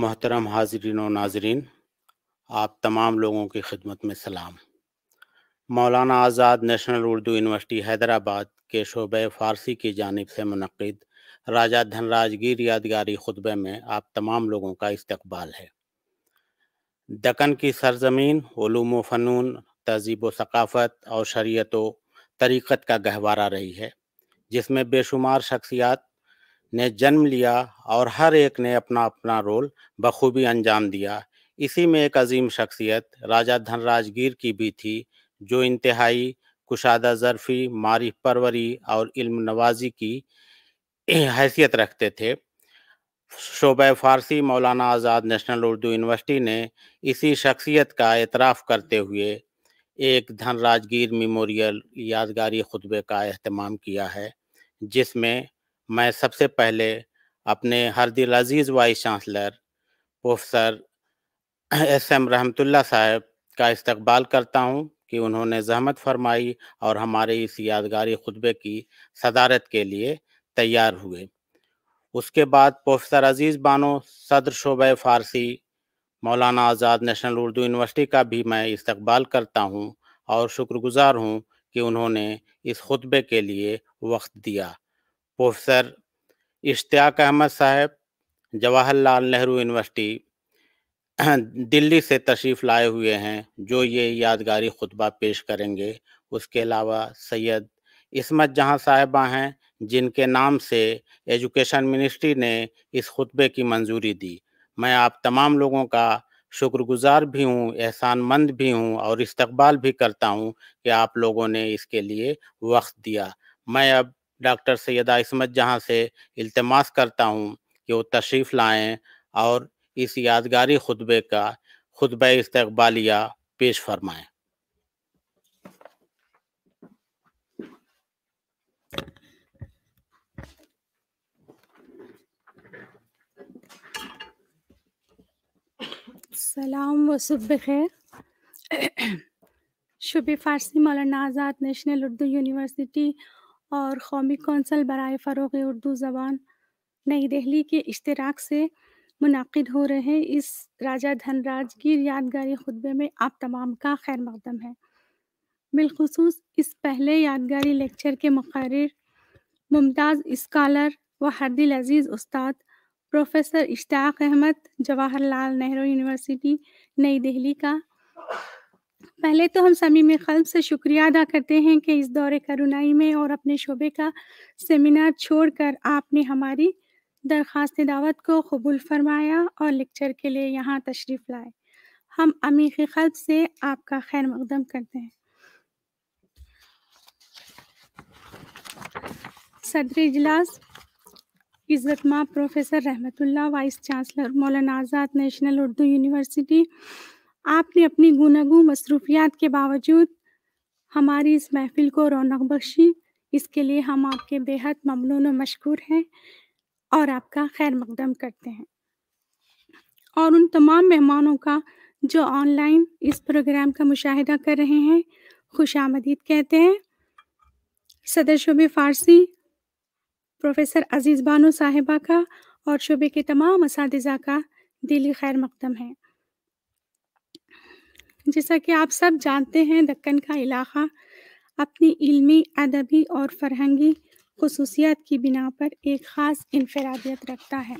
मोहतरम हाजरीन और नाजरीन आप तमाम लोगों की खिदमत में सलाम मौलाना आज़ाद नेशनल उर्दू यूनिवर्सिटी हैदराबाद के शोब फ़ारसी की जानब से मनद राजा धनराजगीर यादगारी खुतबे में आप तमाम लोगों का इस्तबाल है दकन की सरजमीन ओलूम फ़नून तहजीब सकाफ़त और शरीत व तरीक़त का गहवारा रही है जिसमें बेशुमार शख्सियात ने जन्म लिया और हर एक ने अपना अपना रोल बखूबी अंजाम दिया इसी में एक अजीम शख्सियत राजा धनराजगीर की भी थी जो इंतहाई कुशादा ज़रफ़ी मारिफ परवरी और इल्म नवाजी की हैसियत रखते थे शोब फारसी मौलाना आज़ाद नेशनल उर्दू यूनिवर्सिटी ने इसी शख्सियत का एतराफ़ करते हुए एक धनराजगीर मेमोरियल यादगारी खुतबे का अहतमाम किया है जिसमें मैं सबसे पहले अपने हरदिल अजीज़ vice chancellor professor S M Rahmatullah साहब का इस्तकबाल करता हूँ कि उन्होंने जहमत फरमाई और हमारे इस यादगारी खुतबे की सदारत के लिए तैयार हुए उसके बाद प्रोफेसर अजीज़ बानो सदर शोब फ़ारसी मौलाना आज़ाद नेशनल उर्दू यूनिवर्सिटी का भी मैं इस्तकबाल करता हूँ और शुक्रगुजार हूँ कि उन्होंने इस खुतबे के लिए वक्त दिया प्रोफेसर इश्तियाक अहमद साहब जवाहरलाल नेहरू यूनिवर्सिटी दिल्ली से तशरीफ़ लाए हुए हैं जो ये यादगारी खुतबा पेश करेंगे उसके अलावा सैयद इसमत जहाँ साहिबा हैं जिनके नाम से एजुकेशन मिनिस्ट्री ने इस खुतबे की मंजूरी दी मैं आप तमाम लोगों का शुक्रगुजार भी हूँ मंद भी हूँ और इस्तकबाल भी करता हूँ कि आप लोगों ने इसके लिए वक्त दिया मैं अब डॉक्टर सैयद इसमत जहाँ से इल्तमास करता हूँ कि वो तशरीफ़ लाएँ और इस यादगारी खुतबे का खुतब इस्तबालिया पेश फरमाएँ सलाम व खैर शुभ फारसी मौलाना आज़ाद नेशनल उर्दू यूनिवर्सिटी और कौमी कौंसल बरए फ़रोग उर्दू ज़बान नई दिल्ली के इश्तराक से मुनद हो रहे इस राजा धनराजगीर यादगारी खुतबे में आप तमाम का खैर मकदम है बिलखसूस इस पहले यादगारी लेक्चर के मुकर मुमताज़ इस्कालर व हरदिल अजीज़ उस्ताद प्रोफेसर इश्ताक अहमद जवाहरलाल नेहरू यूनिवर्सिटी नई दिल्ली का पहले तो हम समीम ख़ल से शुक्रिया अदा करते हैं कि इस दौरे करुनाई में और अपने शोबे का सेमिनार छोड़कर आपने हमारी दरख्वास्त दावत को कबूल फरमाया और लेक्चर के लिए यहाँ तशरीफ़ लाए हम अमीर ख़ल से आपका खैर मकदम करते हैं सदर इजलास इज़्ज़तमा professor Rahmatullah vice chancellor Maulana Azad national Urdu university आपने अपनी गुनागु मसरूफियात के बावजूद हमारी इस महफिल को रौनक बख्शी इसके लिए हम आपके बेहद ममनून व मशहूर हैं और आपका खैर मकदम करते हैं और उन तमाम मेहमानों का जो ऑनलाइन इस प्रोग्राम का मुशाहिदा कर रहे हैं खुश आमदीद कहते हैं सदर शुब फ़ारसी प्रोफेसर अजीज़ बानो साहिबा का और शुबे के तमाम इस का दिली खैर मकदम है जैसा कि आप सब जानते हैं दक्कन का इलाका अपनी इल्मी अदबी और फरहंगी खसूसियात की बिना पर एक ख़ास इनफरादियत रखता है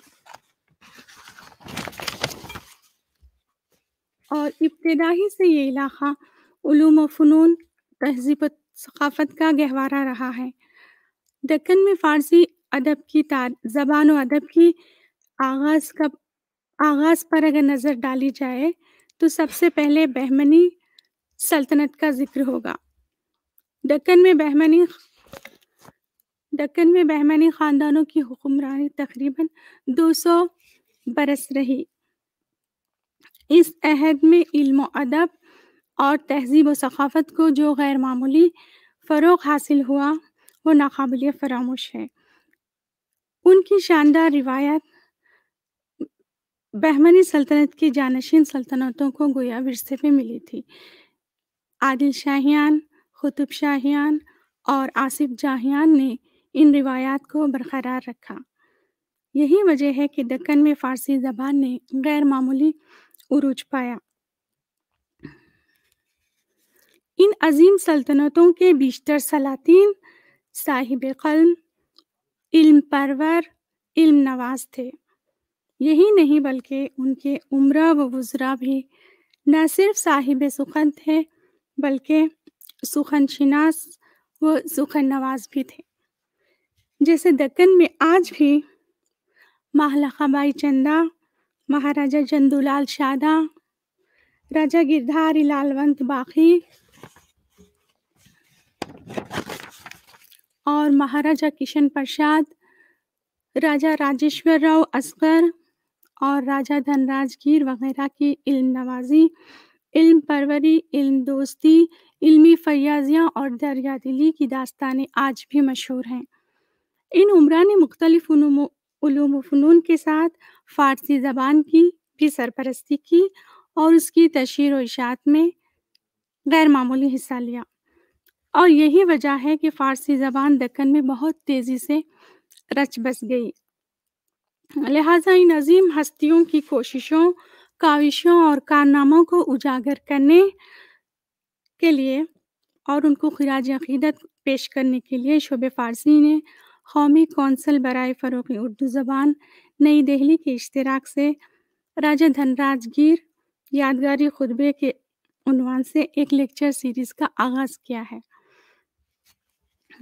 और इब्तदाही से ये इलाका फ़नून तहजीब सकाफ़त का गहवारा रहा है दक्कन में फ़ारसी अदब की ज़बान व अदब की आगाज़ का आगाज़ पर अगर नज़र डाली जाए तो सबसे पहले बहमनी सल्तनत का जिक्र होगा दक्कन में बहमनी दक्कन में बहमनी ख़ानदानों की हुक्मरानी तकरीबन 200 बरस रही इस अहद में इल्म अदब और तहजीब सकाफत को जो गैर मामूली फ़रोग हासिल हुआ वो नाकबिल फरामोश है उनकी शानदार रिवायत बहमनी सल्तनत की जानशीन सल्तनतों को गोया विरसे में मिली थी आदिल शाहियान खुतुब शाहियान और आसिफ जाहियान ने इन रिवायात को बरकरार रखा यही वजह है कि दक्कन में फ़ारसी ज़बान ने गैर मामूली उरूज पाया इन अजीम सल्तनतों के बीशतर सलातीन साहिब कलम इल्म परवर इल्म नवाज थे यही नहीं बल्कि उनके उम्र व वज़रा भी न सिर्फ साहिब सुखन थे बल्कि सुखन शिनास व सुखन नवाज भी थे जैसे दक्कन में आज भी महलखाबाई चंदा महाराजा चंदूलाल शादा राजा गिरधारी लालवंत बाकी और महाराजा किशन प्रसाद राजा राजेश्वर राव असगर और राजा धनराजगीर वगैरह की इल्म नवाजी इल्म परवरी इल्म दोस्ती इल्मी फयाजियाँ और दरिया दिली की दास्तानें आज भी मशहूर हैं इन उम्र ने मुख्तलिफ फ़नून के साथ फ़ारसी ज़बान की भी सरपरस्ती की और उसकी तशहर व इशात में गैर मामूली हिस्सा लिया और यही वजह है कि फ़ारसी ज़बान दक्कन में बहुत तेज़ी से रच बस गई लिहाजा इन अजीम हस्तियों की कोशिशों काविशों और कारनामों को उजागर करने के लिए और उनको खराज अक़ीदत पेश करने के लिए शोब फ़ारसी ने कौमी कौंसल बरए फ़रूग उर्दू ज़बान नई दिल्ली के इश्तराक से राजा धनराज गिर यादगारी खुतबे के उनवान से एक लेक्चर सीरीज़ का आगाज़ किया है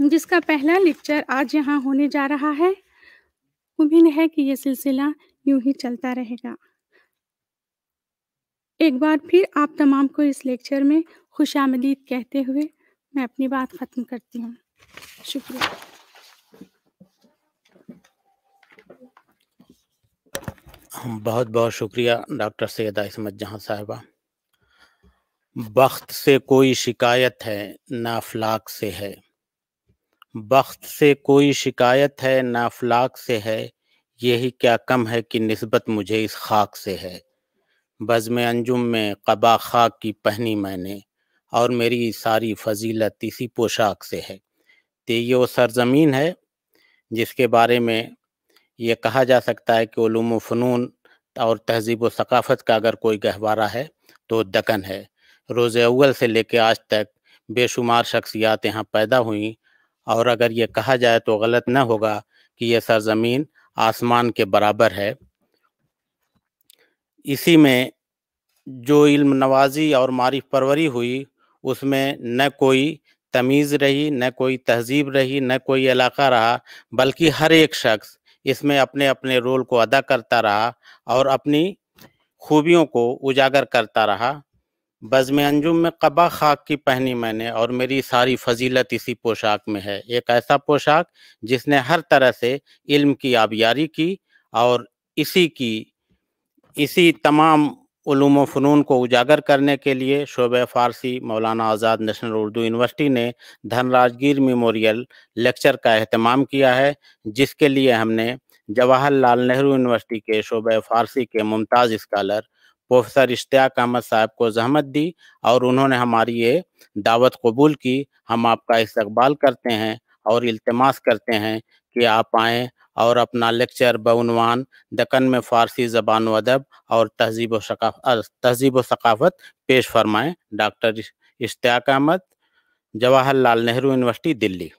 जिसका पहला लेक्चर आज यहाँ होने जा रहा है उम्मीद है कि ये सिलसिला यूं ही चलता रहेगा एक बार फिर आप तमाम को इस लेक्चर में खुश कहते हुए मैं अपनी बात ख़त्म करती हूँ शुक्रिया बहुत बहुत शुक्रिया डॉक्टर सैद इसमत जहाँ साहबा वक्त से कोई शिकायत है ना अफलाक से है बख्त से कोई शिकायत है ना फलाक से है यही क्या कम है कि नस्बत मुझे इस खाक से है बज़म अंजुम में कबा खाक की पहनी मैंने और मेरी सारी फजीलत इसी पोशाक से है तो ये वो सरजमीन है जिसके बारे में ये कहा जा सकता है कि ओलूम फ़नून और तहजीब व सकाफ़त का अगर कोई गहवारा है तो दकन है रोज़ अव्वल से लेकर आज तक बेशुमार शख्सियात यहाँ पैदा हुई और अगर ये कहा जाए तो गलत न होगा कि यह सरजमीन आसमान के बराबर है इसी में जो इल्म नवाजी और मारिफ परवरी हुई उसमें न कोई तमीज़ रही न कोई तहजीब रही न कोई इलाका रहा बल्कि हर एक शख्स इसमें अपने अपने रोल को अदा करता रहा और अपनी खूबियों को उजागर करता रहा बज़म अंजुम में कबा खाक की पहनी मैंने और मेरी सारी फजीलत इसी पोशाक में है एक ऐसा पोशाक जिसने हर तरह से इल्म की आबियारी की और इसी की इसी तमाम उलूम फ़नून को उजागर करने के लिए शोब फ़ारसी मौलाना आज़ाद नेशनल उर्दू यूनिवर्सिटी ने धनराजगीर मेमोरियल लेक्चर का अहतमाम किया है जिसके लिए हमने जवाहरलाल नेहरू यूनिवर्सिटी के शोब फ़ारसी के मुमताज़ स्कॉलर प्रोफेसर इश्तियाक अहमद साहब को जहमत दी और उन्होंने हमारी ये दावत कबूल की हम आपका इस्तकबाल करते हैं और इल्तमास करते हैं कि आप आएँ और अपना लेक्चर बनवान दक्कन में फ़ारसी ज़बान अदब और तहजीब व तहजीब व सकाफ़त पेश फरमाएँ डॉक्टर इश्तियाक अहमद जवाहरलाल नेहरू यूनिवर्सिटी दिल्ली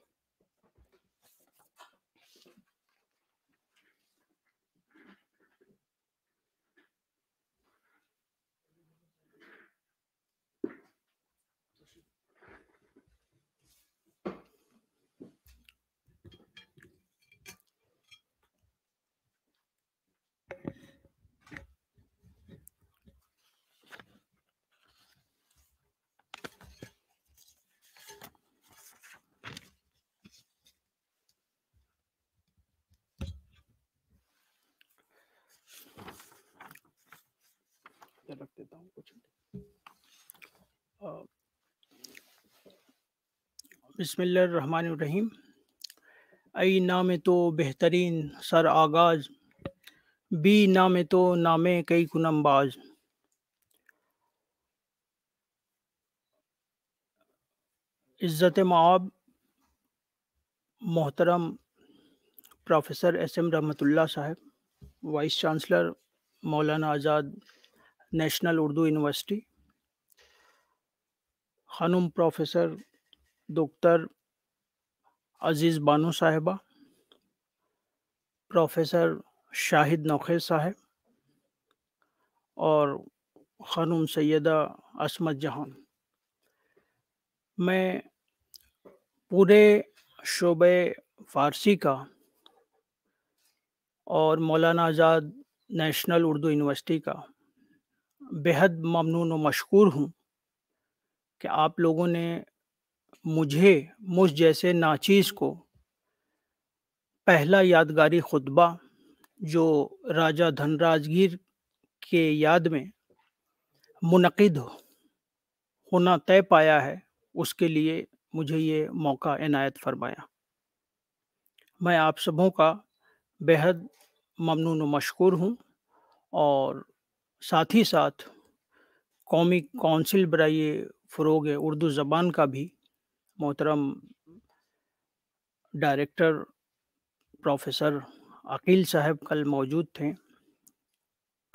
बसमीम आई नाम तो बेहतरीन सर आगाज बी नाम तो नामे कई कुनमबाज इज़्ज़त माब मोहतरम प्रोफेसर एस एम रहमतुल्ला साहब vice chancellor Maulana Azad national Urdu university खानुम प्रोफेसर डॉक्टर अजीज़ बानो साहिबा प्रोफेसर शाहिद नौखे साहब और ख़ानूम सैदा असमत जहान मैं पूरे शोब फ़ारसी का और मौलाना आज़ाद नेशनल उर्दू यूनिवर्सिटी का बेहद ममनून व मशहूर हूँ कि आप लोगों ने मुझे मुझ जैसे नाचीज़ को पहला यादगारी खुतबा जो राजा धनराजगीर के याद में मुनद होना तय पाया है उसके लिए मुझे ये मौका इनायत फरमाया मैं आप सबों का बेहद ममनून मशहूर हूँ और साथ ही साथ कौमी कौंसिल बरए फ़रोग उर्दू ज़बान का भी मोहतरम डायरेक्टर प्रोफेसर अकील साहब कल मौजूद थे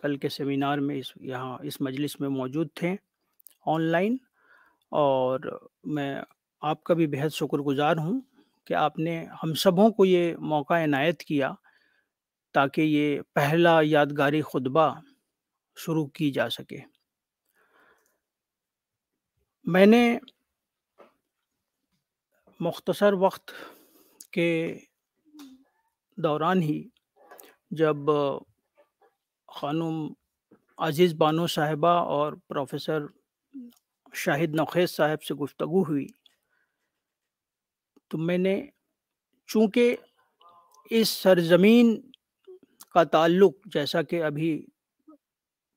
कल के सेमिनार में इस यहाँ इस मजलिस में मौजूद थे ऑनलाइन और मैं आपका भी बेहद शुक्रगुजार हूँ कि आपने हम सबों को ये मौका इनायत किया ताकि ये पहला यादगारी खुतबा शुरू की जा सके मैंने मख्तसर वक्त के दौरान ही जब खानुम अज़ीज़ बानो साहिबा और प्रोफेसर शाहिद नखेज साहब से गुफ्तु हुई तो मैंने चूँकि इस सरजमीन का ताल्लुक जैसा कि अभी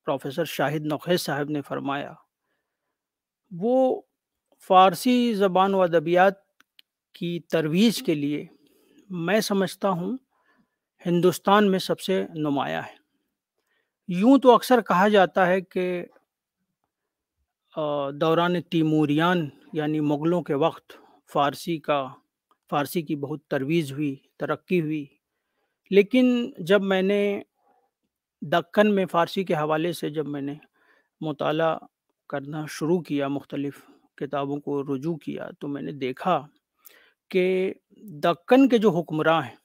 प्रोफेसर शाहिद नखेज साहब ने फरमाया वो फ़ारसी ज़बान व अदबियात की तरवीज के लिए मैं समझता हूँ हिंदुस्तान में सबसे नुमाया है यूं तो अक्सर कहा जाता है कि दौरान तीमूरियान यानी मुग़लों के वक्त फ़ारसी का फ़ारसी की बहुत तरवीज हुई तरक्की हुई लेकिन जब मैंने दक्कन में फ़ारसी के हवाले से जब मैंने मुताला करना शुरू किया मुख्तलिफ़ किताबों को रुजू किया तो मैंने देखा कि दक्कन के जो हुक्मरान हैं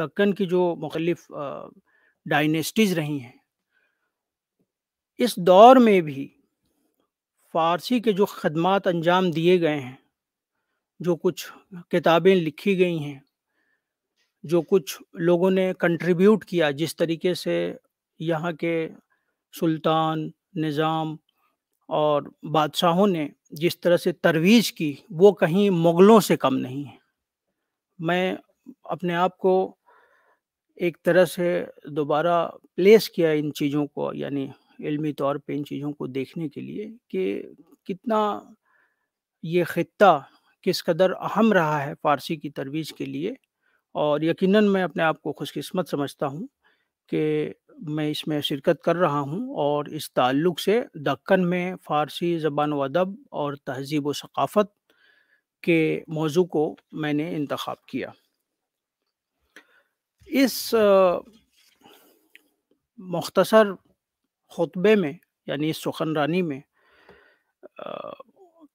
दक्कन की जो मुख्तलिफ डायनेस्टीज़ रही हैं इस दौर में भी फ़ारसी के जो खदमात अंजाम दिए गए हैं जो कुछ किताबें लिखी गई हैं जो कुछ लोगों ने कंट्रीब्यूट किया जिस तरीके से यहाँ के सुल्तान निज़ाम और बादशाहों ने जिस तरह से तरवीज की वो कहीं मुग़लों से कम नहीं है मैं अपने आप को एक तरह से दोबारा प्लेस किया इन चीज़ों को यानी इल्मी तौर पे इन चीज़ों को देखने के लिए कि कितना ये ख़त्ता किस कदर अहम रहा है फ़ारसी की तरवीज के लिए और यकीनन मैं अपने आप को खुशकिस्मत समझता हूँ कि मैं इसमें शिरकत कर रहा हूँ और इस ताल्लुक़ से दक्कन में फ़ारसी ज़बान व अदब और तहजीब व सकाफ़त के मौजू को मैंने इंतखब किया इस मख्तसर खुतबे में यानी इस सुखनरानी में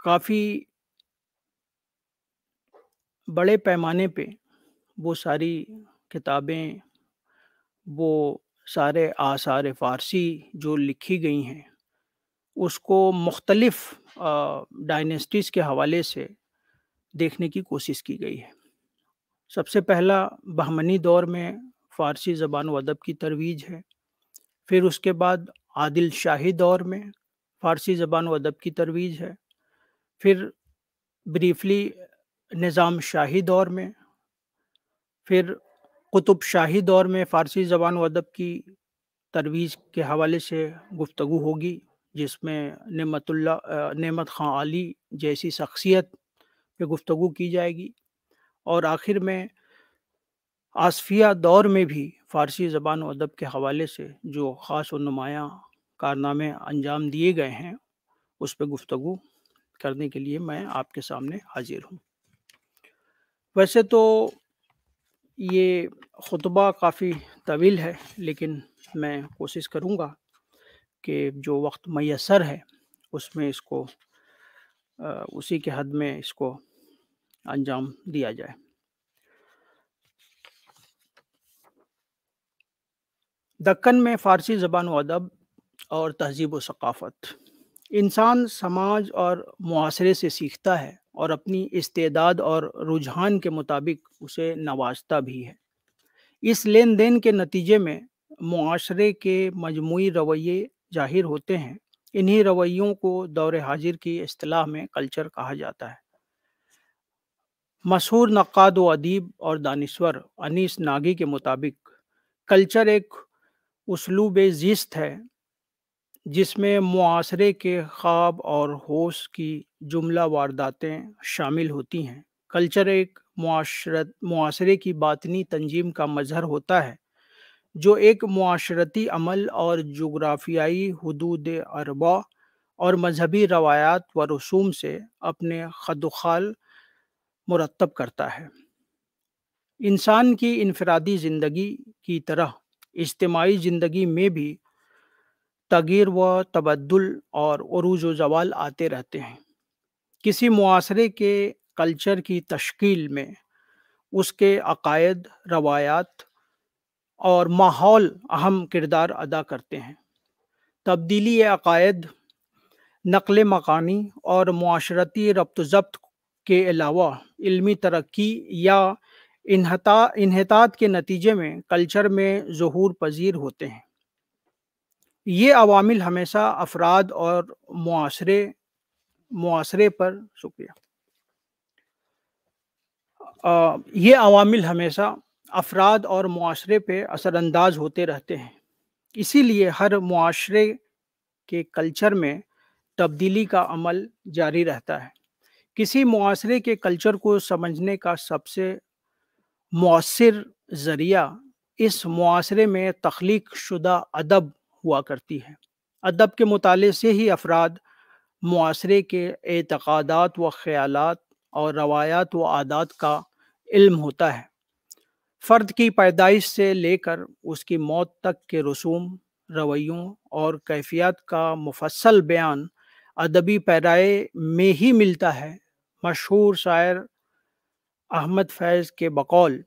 काफ़ी बड़े पैमाने पे वो सारी किताबें वो सारे आसार फ़ारसी जो लिखी गई हैं उसको मुख्तलफ़ डाइनेस्टीज़ के हवाले से देखने की कोशिश की गई है सबसे पहला बहमनी दौर में फ़ारसी ज़बान व अदब की तरवीज है फिर उसके बाद आदिल शाही दौर में फ़ारसी ज़बान व अदब की तरवीज है फिर ब्रीफली निज़ाम शाही दौर में फिर कुतुब शाही दौर में फ़ारसी ज़बान व अदब की तरवीज़ के हवाले से गुफ्तु होगी जिसमें नेमतुल्ला नेमत खां अली जैसी शख्सियत पे गुफ्तु की जाएगी और आखिर में आसफिया दौर में भी फ़ारसी ज़बान अदब के हवाले से जो ख़ास व नुमायाँ कारनामे अंजाम दिए गए हैं उस पर गुफ्तु करने के लिए मैं आपके सामने हाजिर हूँ वैसे तो ये खुतबा काफ़ी तवील है लेकिन मैं कोशिश करूँगा कि जो वक्त मैसर है उसमें इसको उसी के हद में इसको अंजाम दिया जाए दक्कन में फ़ारसी ज़बान व अदब और तहजीब व सकाफ़त इंसान समाज और मुआरे से सीखता है और अपनी इस्तेदाद और रुझान के मुताबिक उसे नवाजता भी है इस लेन देन के नतीजे में माशरे के मजमू रवैये जाहिर होते हैं इन्हीं रवैयों को दौर हाजिर की असलाह में कल्चर कहा जाता है मशहूर नक़ाद व अदीब और दानश्वर अनीस नागी के मुताबिक कल्चर एक उसलूब जिस्त है जिसमें मुआसरे के ख्वाब और होश की जुमला वारदातें शामिल होती हैं कल्चर एक मुआशरत मुआसरे की बातनी तंजीम का मजहर होता है जो एक माशरती अमल और जुग्राफियाई हदूद अरबा और मजहबी रवायात व रसूम से अपने खदुखाल मुरतब करता है इंसान की इनफरादी ज़िंदगी की तरह इज्तमाही ज़िंदगी में भी तगीर व तबदुल और अरूज व जवाल आते रहते हैं किसी मुआरे के कल्चर की तश्कील में उसके अकायद रवायात और माहौल अहम किरदार अदा करते हैं तब्दीली अकायद नकल मकानी और माशरती रब्त जब्त के अलावा इलमी तरक्की या इनहता इनहतात के नतीजे में कल्चर में जहूर पजीर होते हैं ये अवामिल हमेशा अफराद और मुआरे मुआरे पर शुक्रिया ये अवामिल हमेशा अफराद और माशरे पे असरानंदाज होते रहते हैं इसीलिए हर माशरे के कल्चर में तब्दीली का अमल जारी रहता है किसी माशरे के कल्चर को समझने का सबसे मौसर ज़रिया इस माशरे में तख्लीक शुदा अदब हुआ करती है अदब के मुताले से ही अफराद मासरे के एतक़ादात व ख़्याल और रवायात व आदात का इल्म होता है फ़र्द की पैदाइश से लेकर उसकी मौत तक के रसूम रवैयों और कैफियत का मुफसल बयान अदबी पैराए में ही मिलता है मशहूर शायर अहमद फैज़ के बकौल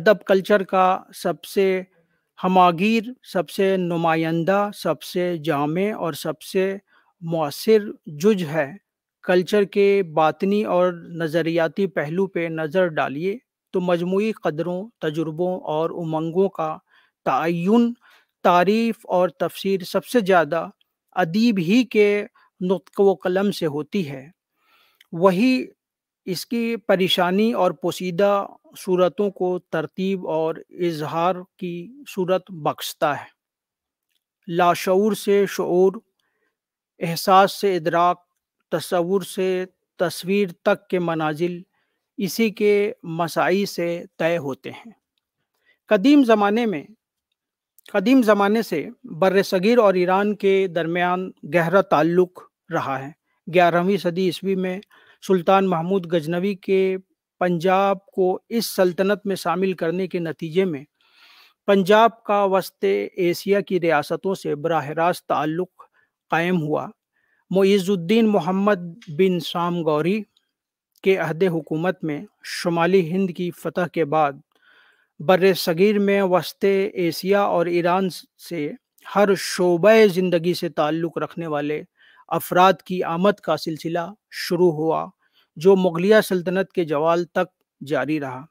अदब कल्चर का सबसे हमागीर सबसे नुमाइंदा सबसे जाम और सबसे मौसर जुज है कल्चर के बातनी और नज़रियाती पहलू पे नज़र डालिए तो मजमू कदरों तजुर्बों और उमंगों का तयन तारीफ़ और तफसीर सबसे ज़्यादा अदीब ही के नुत व कलम से होती है वही इसकी परेशानी और पोसीदा सूरतों को तरतीब और इजहार की सूरत बख्शता है लाशूर से शूर एहसास से इदराक तस्वुर से तस्वीर तक के मनाजिल इसी के मसाई से तय होते हैं कदीम ज़माने में कदीम ज़माने से बर सग़ीर और ईरान के दरमियान गहरा ताल्लुक़ रहा है ग्यारहवीं सदी ईस्वी में सुल्तान महमूद गजनवी के पंजाब को इस सल्तनत में शामिल करने के नतीजे में पंजाब का वस्त एशिया की रियासतों से बरह रास्त ताल्लुक़ कायम हुआ मोजुद्दीन मोहम्मद बिन शाम गौरी के अहद हुकूमत में शुमाली हिंद की फतह के बाद बर सगीर में वस्त एशिया और ईरान से हर शोबे ज़िंदगी से ताल्लुक़ रखने वाले अफराद की आमद का सिलसिला शुरू हुआ जो मुगलिया सल्तनत के जवाल तक जारी रहा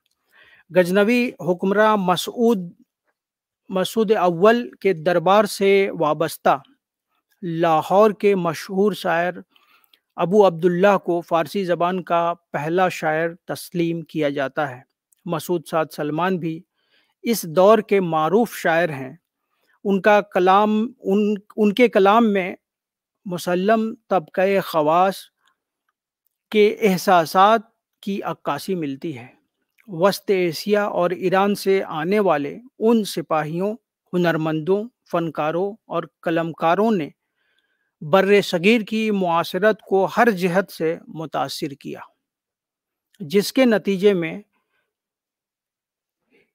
गजनवी हुक्मरान मसूद मसूद अव्वल के दरबार से वाबस्ता लाहौर के मशहूर शायर अबू अब्दुल्ला को फ़ारसी ज़बान का पहला शायर तस्लीम किया जाता है मसूद साद सलमान भी इस दौर के मरूफ शायर हैं उनका कलाम उन उनके कलाम में मुसलम तबक़ ख़वास के एहसास की अक्कासी मिलती है वस्त एशिया और ईरान से आने वाले उन सिपाहियों हुनरमंदों फनकारों और कलमकारों ने बर सगीर की मुआसरत को हर जहत से मुतासर किया जिसके नतीजे में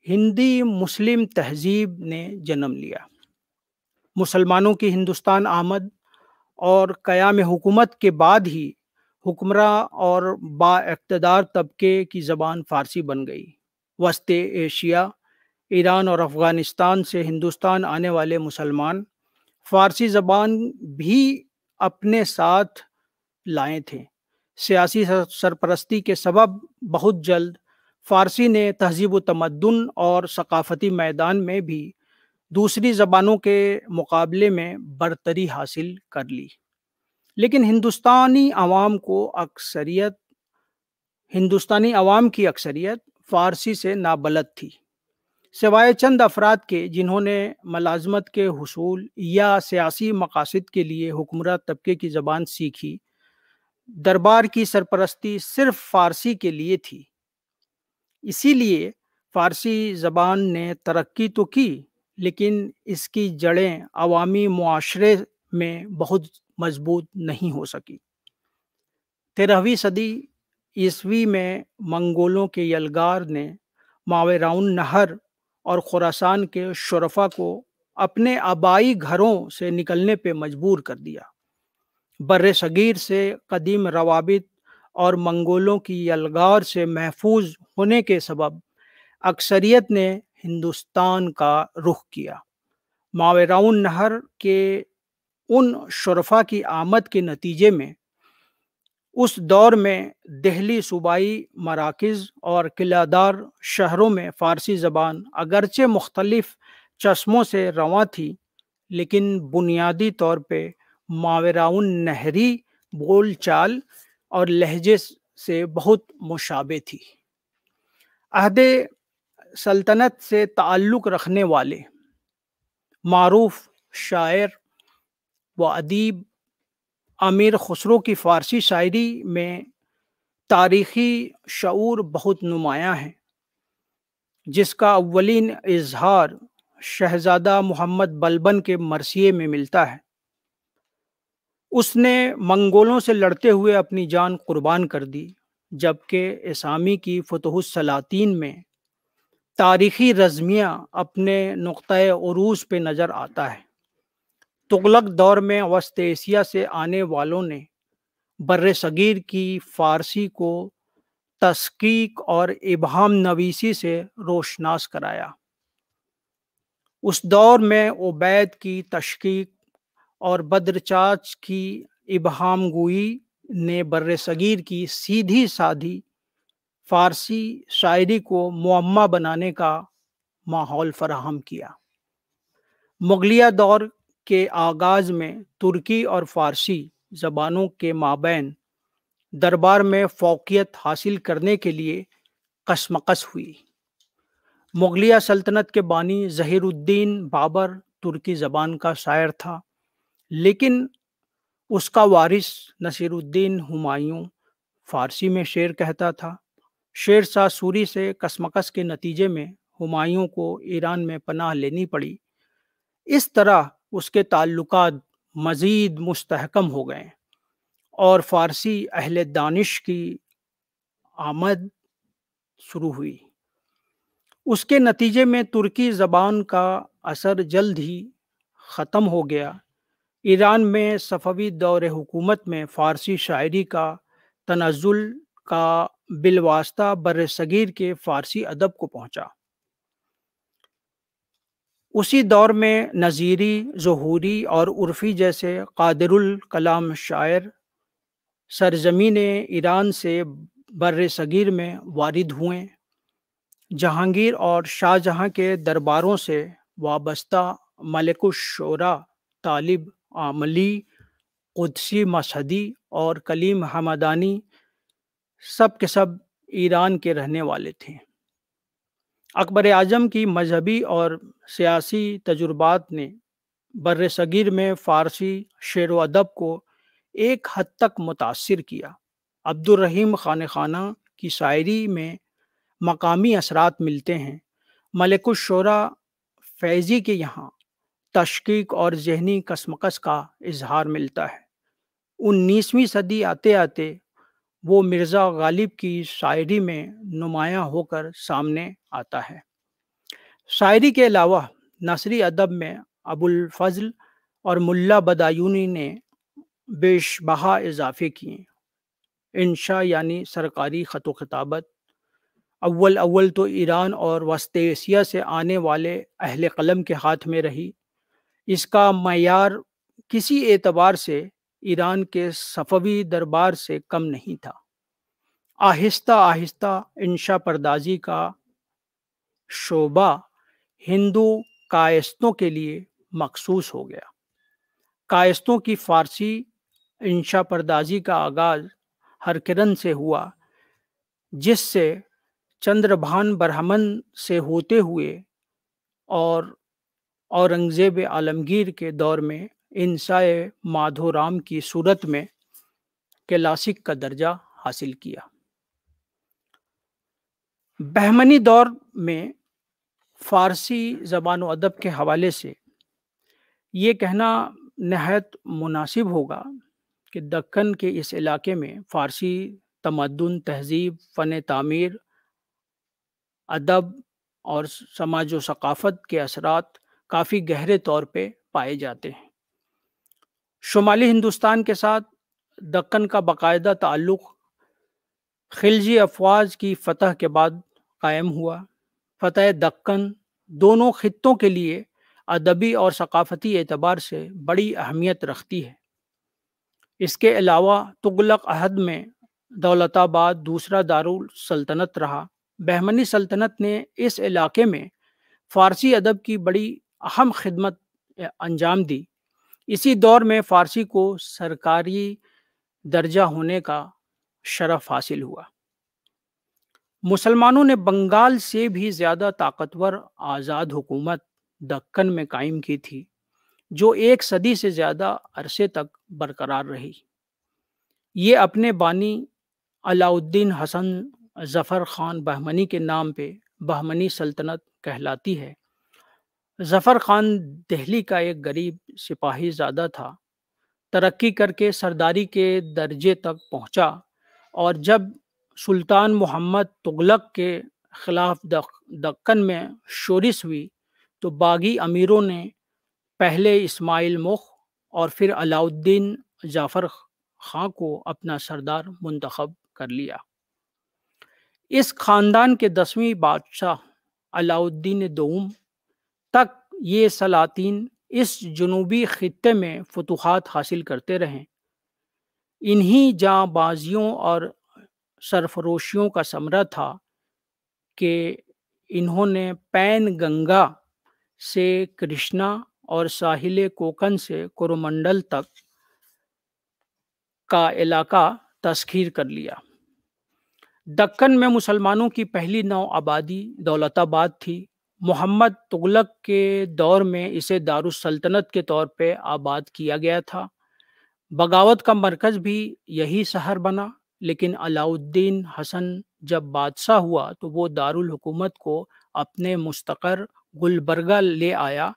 हिंदी मुस्लिम तहजीब ने जन्म लिया मुसलमानों की हिंदुस्तान आमद और क़याम हुकूमत के बाद ही हुक्मरा और बातदार तबके की ज़बान फ़ारसी बन गई वस्त एशिया ईरान और अफ़गानिस्तान से हिंदुस्तान आने वाले मुसलमान फ़ारसी ज़बान भी अपने साथ लाए थे सियासी सरपरस्ती के सबब बहुत जल्द फ़ारसी ने तहजीब तमदन और सकाफ़ती मैदान में भी दूसरी ज़बानों के मुकाबले में बरतरी हासिल कर ली लेकिन हिंदुस्तानी आवाम को अक्सरियत हिंदुस्तानी आवाम की अक्सरियत फ़ारसी से नाबलद थी सिवाय चंद अफराद के जिन्होंने मलाजमत के हसूल या सियासी मकासद के लिए हुक्मर तबके की ज़बान सीखी दरबार की सरपरस्ती सिर्फ फ़ारसी के लिए थी इसीलिए फ़ारसी ज़बान ने तरक्की तो की लेकिन इसकी जड़ें अवामी माशरे में बहुत मजबूत नहीं हो सकी तेरहवीं सदी ईस्वी में मंगोलों के यलगार ने मावेराउन नहर और खुरासान के शरफा को अपने आबाई घरों से निकलने पर मजबूर कर दिया बर सगीर से कदीम रवाबित और मंगोलों की यलगार से महफूज होने के सबब अक्सरियत ने हिंदुस्तान का रुख किया मावेरा नहर के उन शरफा की आमद के नतीजे में उस दौर में दिल्ली सूबाई मराकज़ और किलादार शहरों में फ़ारसी ज़बान अगरचे मुख्तलफ़ चश्मों से रवा थी लेकिन बुनियादी तौर पे मावेरा नहरी बोल चाल और लहजे से बहुत मुशाबे थी अहद सल्तनत से ताल्लुक़ रखने वाले मरूफ शायर व अदीब आमिर खुसरो की फ़ारसी शायरी में तारीख़ी शूर बहुत नुमायाँ है जिसका अवलिन इजहार शहज़ादा मोहम्मद बलबन के मरसिए में मिलता है उसने मंगोलों से लड़ते हुए अपनी जान कुर्बान कर दी जबकि इसामी की सलातीन में तारीखी रजमिया अपने नुक़ अरूज पे नज़र आता है तुगलक दौर में वस्त एशिया से आने वालों ने बर सगीर की फ़ारसी को तस्कीक और इबहम नवीसी से रोशनास कराया उस दौर में उबैद की तशकीक और बद्रचाच की इबहम गोई ने बर सगीर की सीधी साधी फारसी शायरी को मम्मा बनाने का माहौल फराहम किया मुगलिया दौर के आगाज़ में तुर्की और फारसी ज़बानों के माबेन दरबार में फोकियत हासिल करने के लिए कसमकस हुई मुगलिया सल्तनत के बानी जहीरुद्दीन बाबर तुर्की ज़बान का शायर था लेकिन उसका वारिस नसीरुद्दीन हुमायूं फारसी में शेर कहता था शेर शाह सूरी से कसमकस के नतीजे में हुमायूं को ईरान में पनाह लेनी पड़ी इस तरह उसके ताल्लुक मज़ीद मुस्तहकम हो गए और फ़ारसी अहल दानिश की आमद शुरू हुई उसके नतीजे में तुर्की ज़बान का असर जल्द ही ख़त्म हो गया ईरान में सफ़वी दौर हुकूमत में फ़ारसी शायरी का तनाज़ुल का बिलवास्ता बर सगीर के फारसी अदब को पहुंचा उसी दौर में नज़ीरी जहूरी और उर्फी जैसे कादरुल कलाम शायर सरजमीन ईरान से बर सगीर में वारिद हुए जहांगीर और शाहजहां के दरबारों से वाबस्ता मलिकुशरा तालिब आमली कुदसी मसहदी और कलीम हमदानी सब के सब ईरान के रहने वाले थे अकबर आजम की मजहबी और सियासी तजुर्बात ने बर सगीर में फ़ारसी शेर व अदब को एक हद तक मुतासर किया अब्दुलरहीम खान खाना की शायरी में मकामी असरात मिलते हैं मलिकुशरा फैज़ी के यहाँ तशकीक और जहनी कसमकस का इजहार मिलता है उन्नीसवीं सदी आते आते वो मिर्ज़ा गालिब की शायरी में नुमाया होकर सामने आता है शायरी के अलावा नसरी अदब में अबुल फजल और मुल्ला बदायूनी ने बेशबहा इजाफे किए इंशा यानी सरकारी ख़त खताबत अव्वल अव्वल तो ईरान और वस्त एशिया से आने वाले अहल कलम के हाथ में रही इसका मैार किसी एतबार से ईरान के सफ़वी दरबार से कम नहीं था आहिस्ता आहिस्ता इंशा परदाजी का शोबा हिंदू कायस्तों के लिए मखसूस हो गया कायस्तों की फ़ारसी इंशा परदाजी का आगाज़ हरकिरण से हुआ जिससे चंद्रभान ब्रह्मन से होते हुए और औरंगज़ेब आलमगीर के दौर में इंसाए माधोराम की सूरत में क्लासिक का दर्जा हासिल किया बहमनी दौर में फारसी ज़बान अदब के हवाले से ये कहना नहायत मुनासिब होगा कि दक्कन के इस इलाके में फ़ारसी तमदन तहजीब फ़न तामीर अदब और समाज व सकाफ़त के असरात काफ़ी गहरे तौर पे पाए जाते हैं शुमाली हिंदुस्तान के साथ दक्कन का बाकायदा ताल्लुक़ खिलजी अफवाज की फतह के बाद कायम हुआ फतह दक्कन दोनों खत्ों के लिए अदबी और सकाफ़ती एतबार से बड़ी अहमियत रखती है इसके अलावा तुगलक अहद में दौलताबाद दूसरा दारुल सल्तनत रहा बहमनी सल्तनत ने इस इलाके में फ़ारसी अदब की बड़ी अहम खिदमत अंजाम दी इसी दौर में फारसी को सरकारी दर्जा होने का शरफ हासिल हुआ मुसलमानों ने बंगाल से भी ज़्यादा ताकतवर आज़ाद हुकूमत दक्कन में कायम की थी जो एक सदी से ज़्यादा अरसे तक बरकरार रही ये अपने बानी अलाउद्दीन हसन ज़फ़र ख़ान बहमनी के नाम पे बहमनी सल्तनत कहलाती है ज़फ़र ख़ान दिल्ली का एक गरीब सिपाही ज़्यादा था तरक्की करके सरदारी के दर्जे तक पहुंचा और जब सुल्तान मोहम्मद तुगलक के ख़िलाफ़ दक्कन में शोरिश हुई तो बागी अमीरों ने पहले इस्माइल मुख और फिर अलाउद्दीन जाफ़र खां को अपना सरदार मंतखब कर लिया इस खानदान के दसवीं बादशाह अलाउद्दीन दोम तक ये सलातीन इस जनूबी ख़त्े में फतूहत हासिल करते रहें इन्हीं जाबाजियों और सरफरोशियों का समरा था कि इन्होंने पैन गंगा से कृष्णा और साहिल कोकन से कोरोमंडल तक का इलाका तस्खीर कर लिया दक्कन में मुसलमानों की पहली नौ आबादी दौलताबाद थी मोहम्मद तुगलक के दौर में इसे दारुसल्तनत के तौर पे आबाद किया गया था बगावत का मरकज़ भी यही शहर बना लेकिन अलाउद्दीन हसन जब बादशाह हुआ तो वो दारुल हुकूमत को अपने मुस्तकर गुलबर्गा ले आया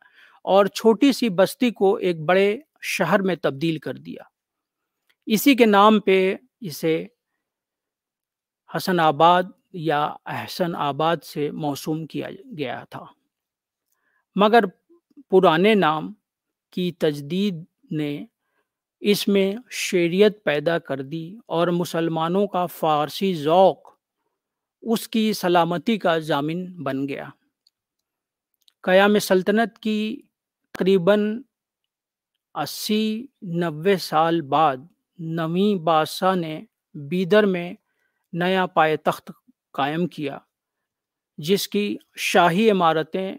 और छोटी सी बस्ती को एक बड़े शहर में तब्दील कर दिया इसी के नाम पे इसे हसनाबाद या अहसन आबाद से मौसूम किया गया था मगर पुराने नाम की तजदीद ने इसमें शेरियत पैदा कर दी और मुसलमानों का फ़ारसी ज़ौक़ उसकी सलामती का जामिन बन गया क़याम सल्तनत की तकरीबन अस्सी नबे साल बाद नवी बादशाह ने बीदर में नया पाए तख्त कायम किया जिसकी शाही इमारतें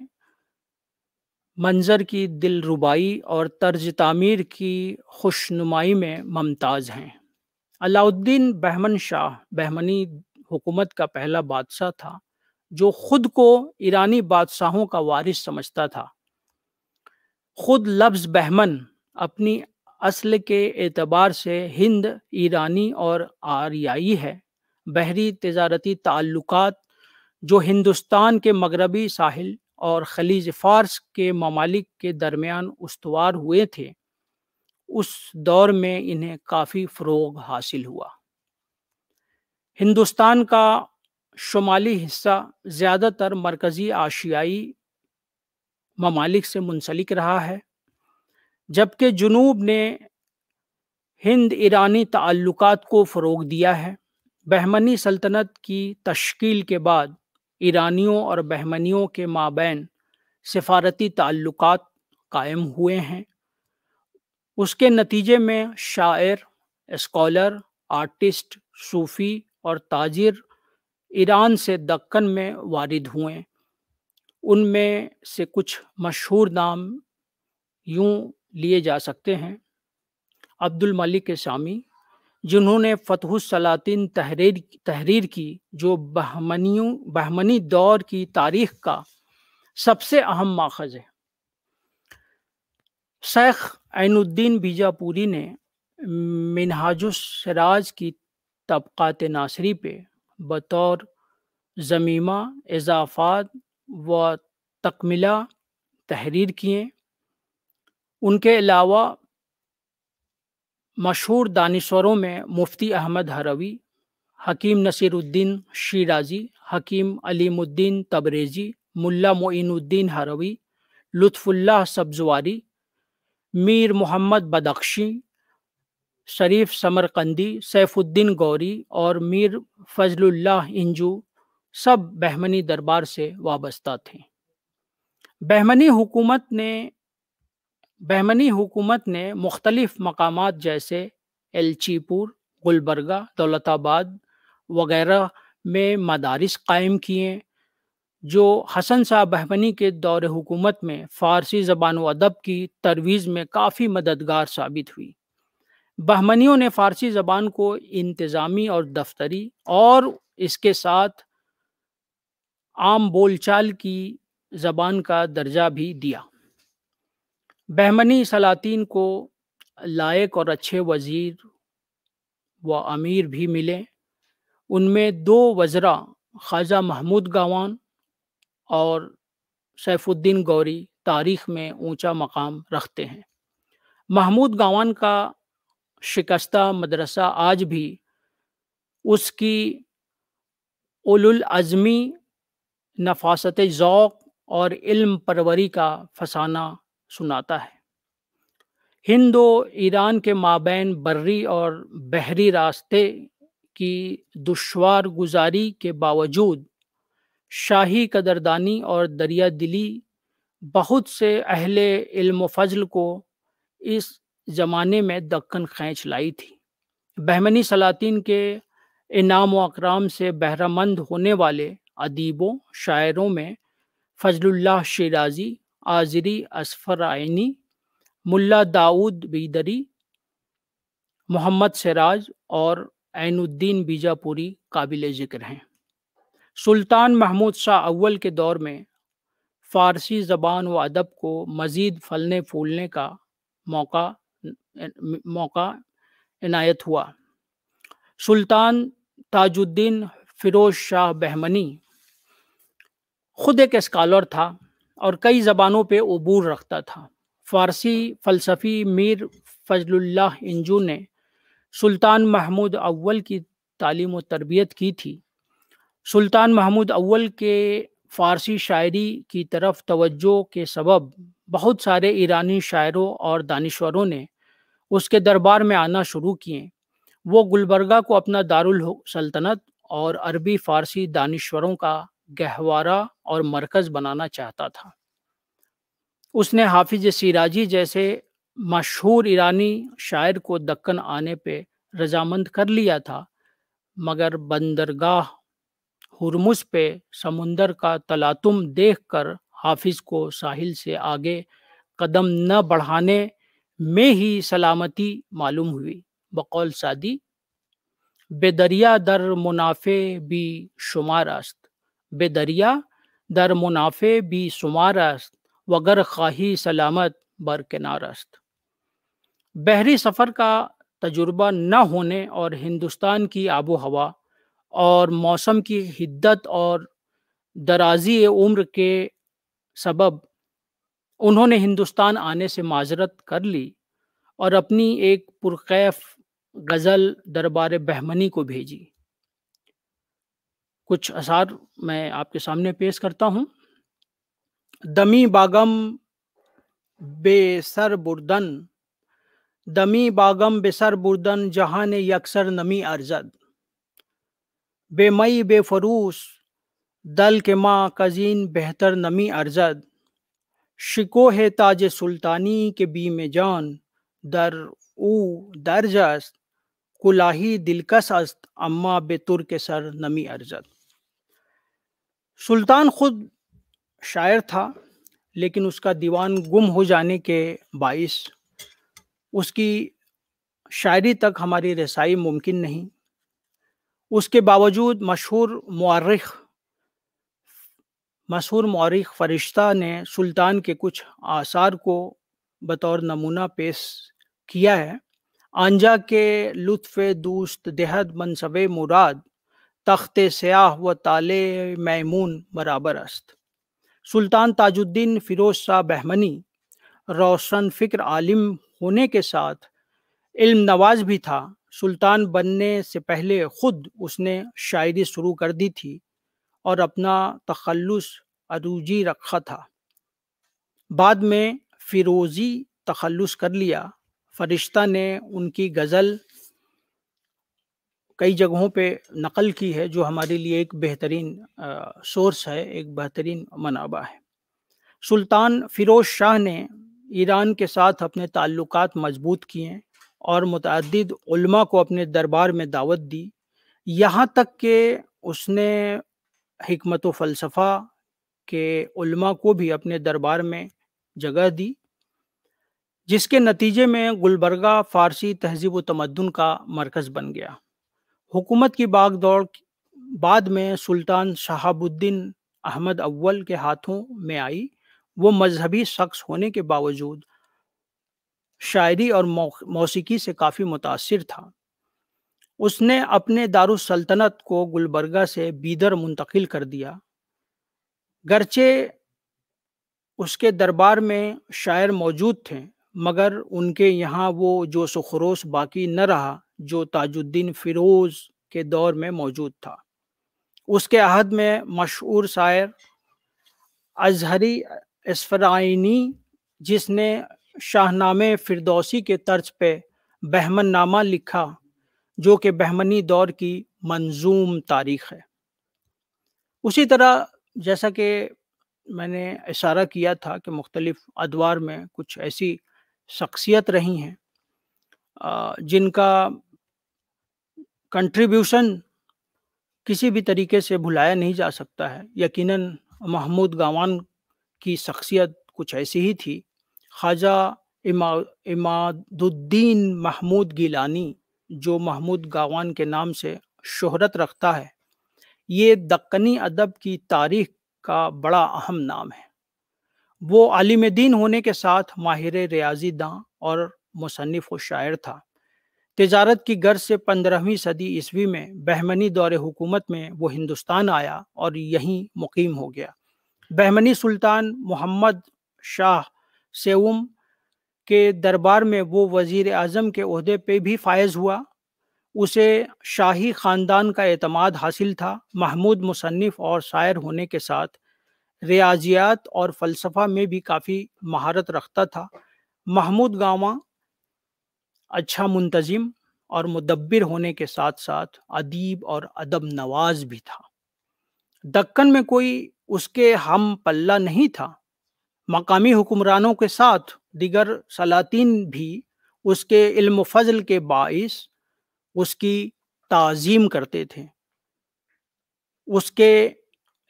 मंजर की दिलरुबाई और तर्ज तामीर की खुशनुमाई में ममताज़ हैं अलाउद्दीन बहमन शाह बहमनी हुकूमत का पहला बादशाह था जो खुद को ईरानी बादशाहों का वारिस समझता था खुद लफ्ज़ बहमन अपनी असल के एतबार से हिंद ईरानी और आर्याई है बहरी तजारती ताल्लुक जो हिंदुस्तान के मगरबी साहिल और खलीज फारस के ममालिक के दरमियान उसवार हुए थे उस दौर में इन्हें काफ़ी फ़रोग हासिल हुआ हिंदुस्तान का शुमाली हिस्सा ज़्यादातर मरकज़ी आशियाई ममालिक से मुंसलिक रहा है जबकि जुनूब ने हिंद ईरानी ताल्लुकात को फ़रोग दिया है बहमनी सल्तनत की तश्कील के बाद ईरानियों और बहमनियों के माबैन सफारती ताल्लुक़ कायम हुए हैं उसके नतीजे में शायर स्कॉलर आर्टिस्ट सूफ़ी और ताजिर ईरान से दक्कन में वारिद हुए उनमें से कुछ मशहूर नाम यूं लिए जा सकते हैं अब्दुल मलिक सामी जिन्होंने फ़तहसलातिन तहरीर तहरीर की जो बहमनियों बहमनी दौर की तारीख का सबसे अहम माखज है शेख ऐनुद्दीन बीजापुरी ने मिनहाजराज की तबक़ात नासरी पे बतौर ज़मीमा इजाफात व तकमिला तहरीर किए उनके अलावा मशहूर दानश्वरों में मुफ्ती अहमद हरवी हकीम नसीरुद्दीन शीराजी हकीम अलीमुद्दीन तबरेजी मुल्ला मोइनुद्दीन हरवी लुत्फुल्ला सब्जवारी मीर मोहम्मद बदख्शी शरीफ समरकंदी सैफुद्दीन गौरी और मीर फजलुल्लाह इंजू सब बहमनी दरबार से वाबस्ता थे बहमनी हुकूमत ने बहमनी हुकूमत ने मुख्तलिफ मकाम जैसे एलचीपुर गुलबर्गा दौलताबाद वगैरह में मदारस कायम किए जो हसन शाह बहमनी के दौर हुकूमत में फ़ारसी ज़बान व अदब की तरवीज़ में काफ़ी मददगार साबित हुई बहमनियों ने फ़ारसी ज़बान को इंतज़ामी और दफ्तरी और इसके साथ आम बोलचाल की ज़बान का दर्जा भी दिया बहमनी सलातीन को लायक और अच्छे वज़ीर व अमीर भी मिले उनमें दो वज़रा ख्वाजा महमूद गवान और सैफुद्दीन गौरी तारीख में ऊंचा मकाम रखते हैं महमूद गवान का शिकस्ता मदरसा आज भी उसकी उलुलज़मी नफासत ओक़ और इल्म परवरी का फसाना सुनाता है हिंदो ईरान के माबेन बर्री और बहरी रास्ते की दुशवार गुजारी के बावजूद शाही कदरदानी और दरिया दिली बहुत से अहले इल्म फजल को इस ज़माने में दक्कन खींच लाई थी बहमनी सलातिन के इनाम व अकराम से बहरामंद होने वाले अदीबों शायरों में फजलुल्लाह शिराजी आजरी असफर आइनी मुल्ला दाऊद बीदरी मोहम्मद सराज और ऐनुद्दीन बीजापुरी काबिल ज़िक्र हैं सुल्तान महमूद शाह अव्वल के दौर में फ़ारसी ज़बान व अदब को मज़ीद फलने फूलने का मौका मौका इनायत हुआ सुल्तान ताजुद्दीन फिरोज शाह बहमनी खुद एक स्कॉलर था और कई ज़बानों पे अबूर रखता था फ़ारसी फ़लसफ़ी मीर फजल इंजू ने सुल्तान महमूद अव्वल की तालीम व तरबियत की थी सुल्तान महमूद अव्वल के फ़ारसी शायरी की तरफ तवज्जो के सबब बहुत सारे ईरानी शायरों और दानश्वरों ने उसके दरबार में आना शुरू किए वो गुलबर्गा को अपना दारुल सल्तनत और अरबी फ़ारसी दानश्वरों का गहवारा और मरकज़ बनाना चाहता था उसने हाफिज सिराजी जैसे मशहूर ईरानी शायर को दक्कन आने पे रजामंद कर लिया था मगर बंदरगाह हुरमुस पे समुंदर का तलातुम देखकर हाफिज को साहिल से आगे कदम न बढ़ाने में ही सलामती मालूम हुई बकौल सादी बेदरिया दर मुनाफे भी शुमार अस्त बेदरिया दर मुनाफे बी शुमारस्त वगर खाही सलामत बर किनारस्त बहरी सफ़र का तजुर्बा न होने और हिंदुस्तान की आबो हवा और मौसम की हिद्दत और दराजी उम्र के सबब उन्होंने हिंदुस्तान आने से माजरत कर ली और अपनी एक पुरकैफ़ गज़ल दरबार बहमनी को भेजी कुछ आसार मैं आपके सामने पेश करता हूँ दमी बागम बेसर बुर्दन दमी बागम बेसर बुर्दन ने यकसर नमी अर्जद बेमई बेफरूस दल के माँ कजीन बेहतर नमी अर्जद है ताज सुल्तानी के बीम जान दर ऊ दर्ज अस्त कुलाही दिलकस अस्त अम्मा बेतुर के सर नमी अर्जद सुल्तान खुद शायर था लेकिन उसका दीवान गुम हो जाने के बाइस उसकी शायरी तक हमारी रसाई मुमकिन नहीं उसके बावजूद मशहूर मौरख मशहूर मौरख फरिश्ता ने सुल्तान के कुछ आसार को बतौर नमूना पेश किया है आंजा के लुत्फ़ दोस्त देहद मनसब मुराद तख्त सयाह व ताले मैमून बराबर अस्त सुल्तान ताजुद्दीन फिरोज शाह बहमनी रोशन फ़िक्र आलिम होने के साथ इल्म नवाज भी था सुल्तान बनने से पहले ख़ुद उसने शायरी शुरू कर दी थी और अपना तखलस अरूजी रखा था बाद में फिरोज़ी तखलस कर लिया फरिश्ता ने उनकी गज़ल कई जगहों पे नकल की है जो हमारे लिए एक बेहतरीन सोर्स है एक बेहतरीन मनाबा है सुल्तान फिरोज शाह ने ईरान के साथ अपने ताल्लुक मजबूत किए और मतद को अपने दरबार में दावत दी यहाँ तक कि उसने हमत फ़लसफ़ा के उल्मा को भी अपने दरबार में जगह दी जिसके नतीजे में गुलबर्गा फ़ारसी तहजीब तमदन का मरकज़ बन गया हुकूमत की बागदौड़ बाद में सुल्तान शहाबुद्दीन अहमद अव्वल के हाथों में आई वो मजहबी शख्स होने के बावजूद शायरी और मौसीकी से काफ़ी मुतासर था उसने अपने दारुसल्तनत को गुलबर्गा से बीदर मुंतकिल कर दिया गरचे उसके दरबार में शायर मौजूद थे मगर उनके यहाँ वो जोश खरोश बाकी न रहा जो ताजुद्दीन फिरोज के दौर में मौजूद था उसके अहद में मशहूर शायर अजहरी इसफराइनी जिसने शाहनामे फिरदौसी के तर्ज पे बहमन नामा लिखा जो कि बहमनी दौर की मंजूम तारीख है उसी तरह जैसा कि मैंने इशारा किया था कि मुख्तलिफ़ अदवार में कुछ ऐसी शख्सियत रही हैं जिनका कंट्रीब्यूशन किसी भी तरीके से भुलाया नहीं जा सकता है यकीनन महमूद गावान की शख्सियत कुछ ऐसी ही थी ख्वाजा इमा इमादुद्दीन महमूद गिलानी जो महमूद गावान के नाम से शोहरत रखता है ये दक्कनी अदब की तारीख का बड़ा अहम नाम है वो आलिम दीन होने के साथ माहिर रियाजी दां और मुसनफ़ व शायर था तजारत की गर्ज से पंद्रहवीं सदी ईस्वी में बहमनी दौर हुकूमत में वो हिंदुस्तान आया और यहीं मुकीम हो गया बहमनी सुल्तान मोहम्मद शाह सेवम के दरबार में वो वज़ी अजम के अहदे पे भी फायज हुआ उसे शाही ख़ानदान का अतमाद हासिल था महमूद मुसनफ़ और शायर होने के साथ रियाजियात और फ़लसफ़ा में भी काफ़ी महारत रखता था महमूद गामा अच्छा मुंतजिम और मुदब्बिर होने के साथ साथ अदीब और अदब नवाज भी था दक्कन में कोई उसके हम पल्ला नहीं था मकामी हुक्मरानों के साथ दिगर सलातीन भी उसके इल्म फजल के बाइस उसकी ताज़ीम करते थे उसके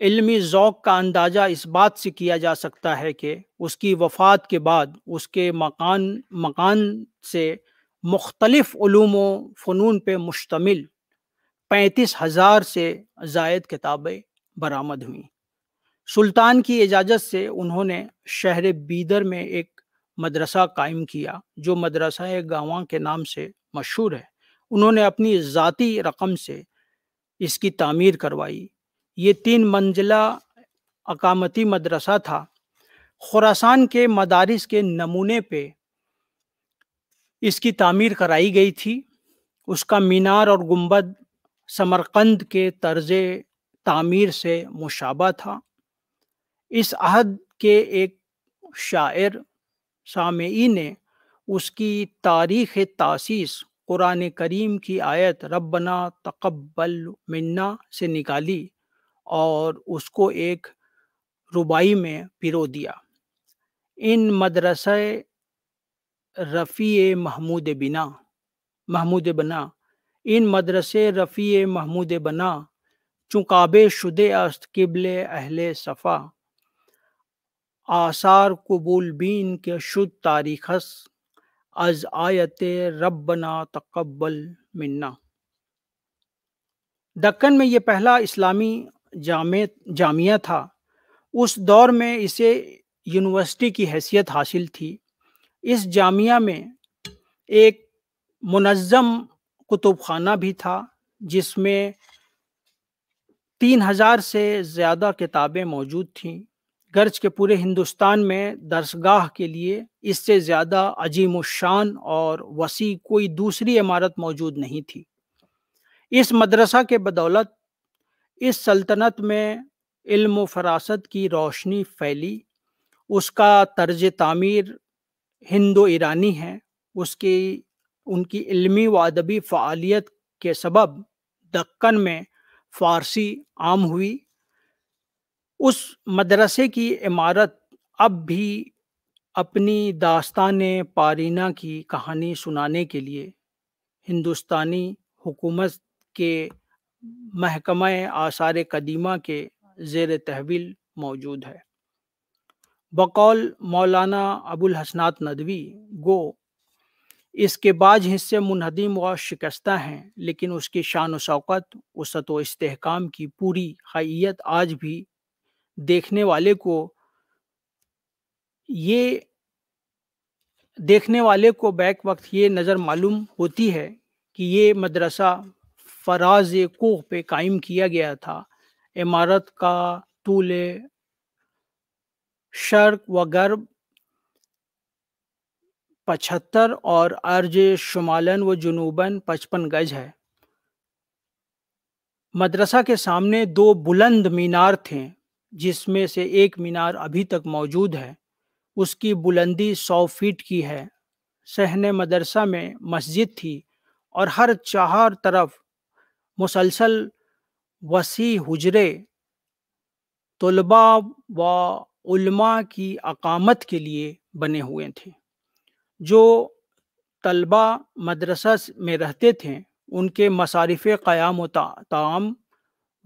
इल्मी ज़ौक का अंदाज़ा इस बात से किया जा सकता है कि उसकी वफ़ात के बाद उसके मकान मकान से मुख्तलिफ फ़नून पर मुश्तमिल पैंतीस हज़ार से जायद किताबें बरामद हुईं सुल्तान की इजाज़त से उन्होंने शहर बीदर में एक मदरसा कायम किया जो मदरसा गावा के नाम से मशहूर है उन्होंने अपनी ज़ाती रकम से इसकी तामीर करवाई ये तीन मंजिला अकामती मदरसा था खुरासान के मदारस के नमूने पे इसकी तामीर कराई गई थी उसका मीनार और गुम्बद समरकंद के तर्ज तामीर से मुशाबा था इस अहद के एक शायर सामी ने उसकी तारीख तासीस कुरान करीम की आयत रबना तकबल मन्ना से निकाली और उसको एक रुबाई में पिरो दिया इन मदरसे रफ़ी महमूद बिना महमूद बना इन मदरसे रफ़ी महमूद बना चुकाब शुद अस्त किबल अहल सफ़ा आसार कबूल बीन के शुद तारीखस अज आयत रबना तकबल मन्ना दक्कन में ये पहला इस्लामी जामे जामिया था उस दौर में इसे यूनिवर्सिटी की हैसियत हासिल थी इस जामिया में एक मुनज़म कुतुब खाना भी था जिसमें तीन हज़ार से ज़्यादा किताबें मौजूद थीं गर्ज के पूरे हिंदुस्तान में दरसगाह के लिए इससे ज़्यादा अजीम शान और वसी कोई दूसरी इमारत मौजूद नहीं थी इस मदरसा के बदौलत इस सल्तनत में इल्म फरासत की रोशनी फैली उसका तर्ज तामीर हिंदो ईरानी हैं उसकी उनकी इल्मी व अदबी फ़ालियत के सबब दक्कन में फ़ारसी आम हुई उस मदरसे की इमारत अब भी अपनी दास्तान पारीना की कहानी सुनाने के लिए हिंदुस्तानी हुकूमत के महकमा आसार कदीमा के ज़ेर तहवील मौजूद है बकौल मौलाना अबुल हसनात नदवी गो इसके बाज हिस्से मुनहदिम व शिकस्ता हैं लेकिन उसकी शान शौकत वसत व इसकाम की पूरी हैत आज भी देखने वाले को ये देखने वाले को बैक वक्त ये नज़र मालूम होती है कि ये मदरसा फराज कोह पे कायम किया गया था इमारत का तूल शर्क व गर्ब पचहत्तर और अर्ज शुमालन व जुनूबन पचपन गज है मदरसा के सामने दो बुलंद मीनार थे जिसमें से एक मीनार अभी तक मौजूद है उसकी बुलंदी सौ फीट की है सहने मदरसा में मस्जिद थी और हर चार तरफ मुसलसल वसी हुजरे तलबा व उल्मा की अकामत के लिए बने हुए थे जो तलबा मदरसा में रहते थे उनके मसारफ़ क़याम ताम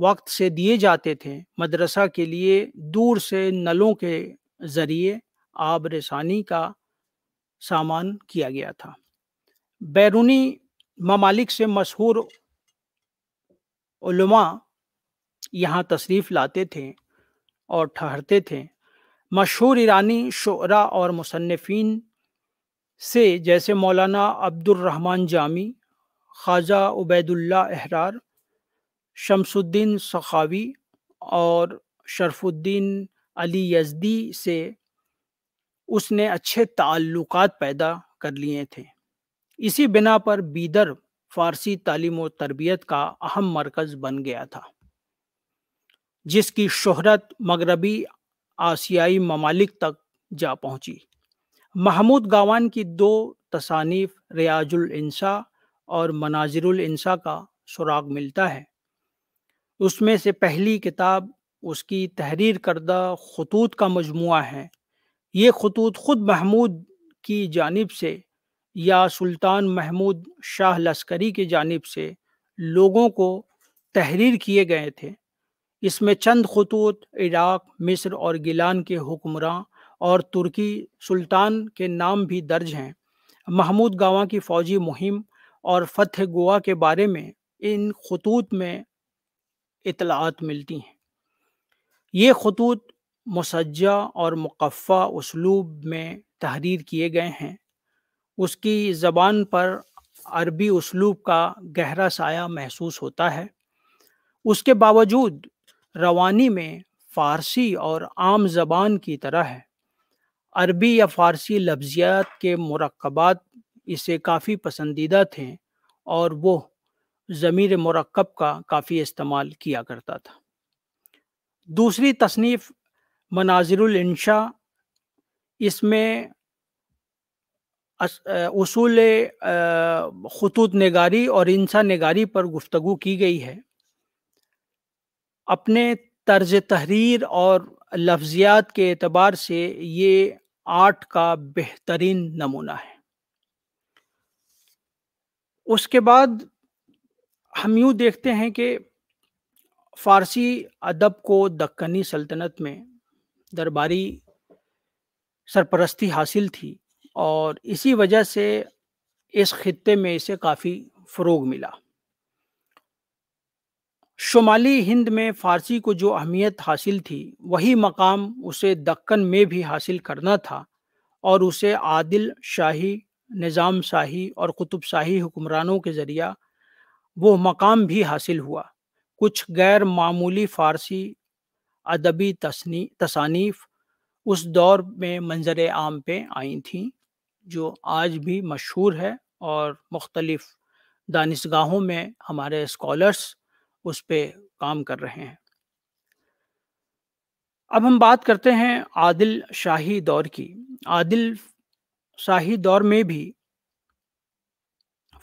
वक्त से दिए जाते थे मदरसा के लिए दूर से नलों के ज़रिए आब रसानी का सामान किया गया था बैरूनी ममालिक से मशहूर यहाँ तशरीफ़ लाते थे और ठहरते थे मशहूर ईरानी शरा और मुसनफिन से जैसे मौलाना अब्दुलरहमान जामी ख्वाजा उबैदुल्ला अहरार शमसुद्दीन सखावी और शरफुद्दीन अली यजदी से उसने अच्छे ताल्लुक़ पैदा कर लिए थे इसी बिना पर बीदर फ़ारसी तालीम व तरबियत का अहम मरकज़ बन गया था जिसकी शहरत मगरबी आसियाई ममालिक तक जा पहुंची महमूद गावान की दो तसानीफ रियाजुल इंसा और मनाजिरुल इंसा का सुराग मिलता है उसमें से पहली किताब उसकी तहरीर करदा खतूत का मजमु है ये खतूत ख़ुद महमूद की जानब से या सुल्तान महमूद शाह लश्करी की जानब से लोगों को तहरीर किए गए थे इसमें चंद खतूत इराक मिस्र और गिलान के हुक्मरान और तुर्की सुल्तान के नाम भी दर्ज हैं महमूद गावा की फौजी मुहिम और फतह गोवा के बारे में इन खतूत में इतलात मिलती हैं ये खतूत मुसज्जा और मुकफ़ा उसलूब में तहरीर किए गए हैं उसकी ज़बान पर अरबी उसलूब का गहरा साया महसूस होता है उसके बावजूद रवानी में फ़ारसी और आम जबान की तरह है अरबी या फ़ारसी लफ्ज़ियात के मरकबात इसे काफ़ी पसंदीदा थे और वो ज़मीर मरकब का काफ़ी इस्तेमाल किया करता था दूसरी तसनीफ़ मनाजिरशा इसमें असूल खतूत नगारी और इंसा नगारी पर गुफ्तु की गई है अपने तर्ज तहरीर और लफ्जियात के अतबार से ये आर्ट का बेहतरीन नमूना है उसके बाद हम यूँ देखते हैं कि फारसी अदब को दक्कनी सल्तनत में दरबारी सरपरस्ती हासिल थी और इसी वजह से इस ख़त्े में इसे काफ़ी फ़रोग मिला शुमाली हिंद में फारसी को जो अहमियत हासिल थी वही मकाम उसे दक्कन में भी हासिल करना था और उसे आदिल शाही निज़ाम शाही और कुतुब शाही हुक्मरानों के ज़रिया वो मकाम भी हासिल हुआ कुछ गैर मामूली फ़ारसी अदबी तसनी तसानीफ उस दौर में मंजर आम पे आई थी जो आज भी मशहूर है और मुख्तलफ़ दानशगाहों में हमारे स्कॉलर्स उस पर काम कर रहे हैं अब हम बात करते हैं आदिल शाही दौर की आदिल शाही दौर में भी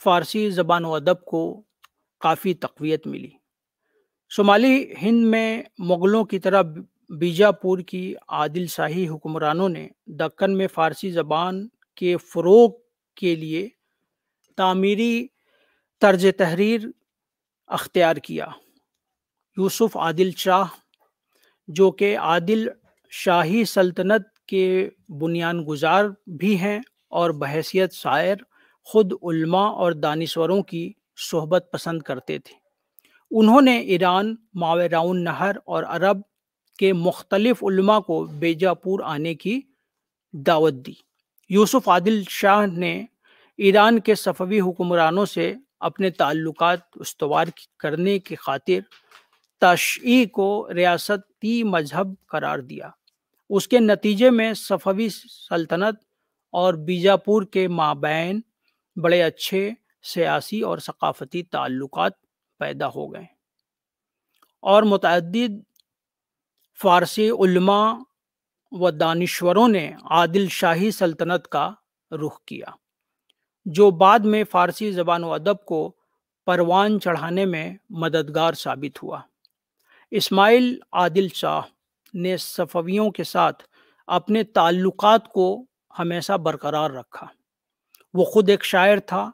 फ़ारसी ज़बान व अदब को काफ़ी तकवीत मिली शुमाली हिंद में मुग़लों की तरह बीजापुर की आदिल शाही हुक्मरानों ने दक्कन में फ़ारसी ज़बान के फ़रोग के लिए तामीरी तर्ज तहरीर अख्तियार किया यूसुफ आदिल शाह जो कि आदिल शाही सल्तनत के बुनियान गुजार भी हैं और बहसीत शायर ख़ुद उल्मा और दानश्वरों की सोहबत पसंद करते थे उन्होंने ईरान मावराउन नहर और अरब के मुख्तलिफ उल्मा को बेजापुर आने की दावत दी यूसुफ आदिल शाह ने ईरान के सफ़वी हुक्मरानों से अपने ताल्लुकात उसवार करने की खातिर तशी को रियासती मजहब करार दिया उसके नतीजे में सफ़वी सल्तनत और बीजापुर के माबैन बड़े अच्छे सियासी और सकाफती ताल्लुक पैदा हो गए और मतद फ़ारसी उल्मा व दानश्वरों ने आदिल शाही सल्तनत का रुख किया जो बाद में फारसी जबान व अदब को परवान चढ़ाने में मददगार साबित हुआ इस्माइल आदिल शाह ने सफ़वियों के साथ अपने ताल्लुकात को हमेशा बरकरार रखा वो ख़ुद एक शायर था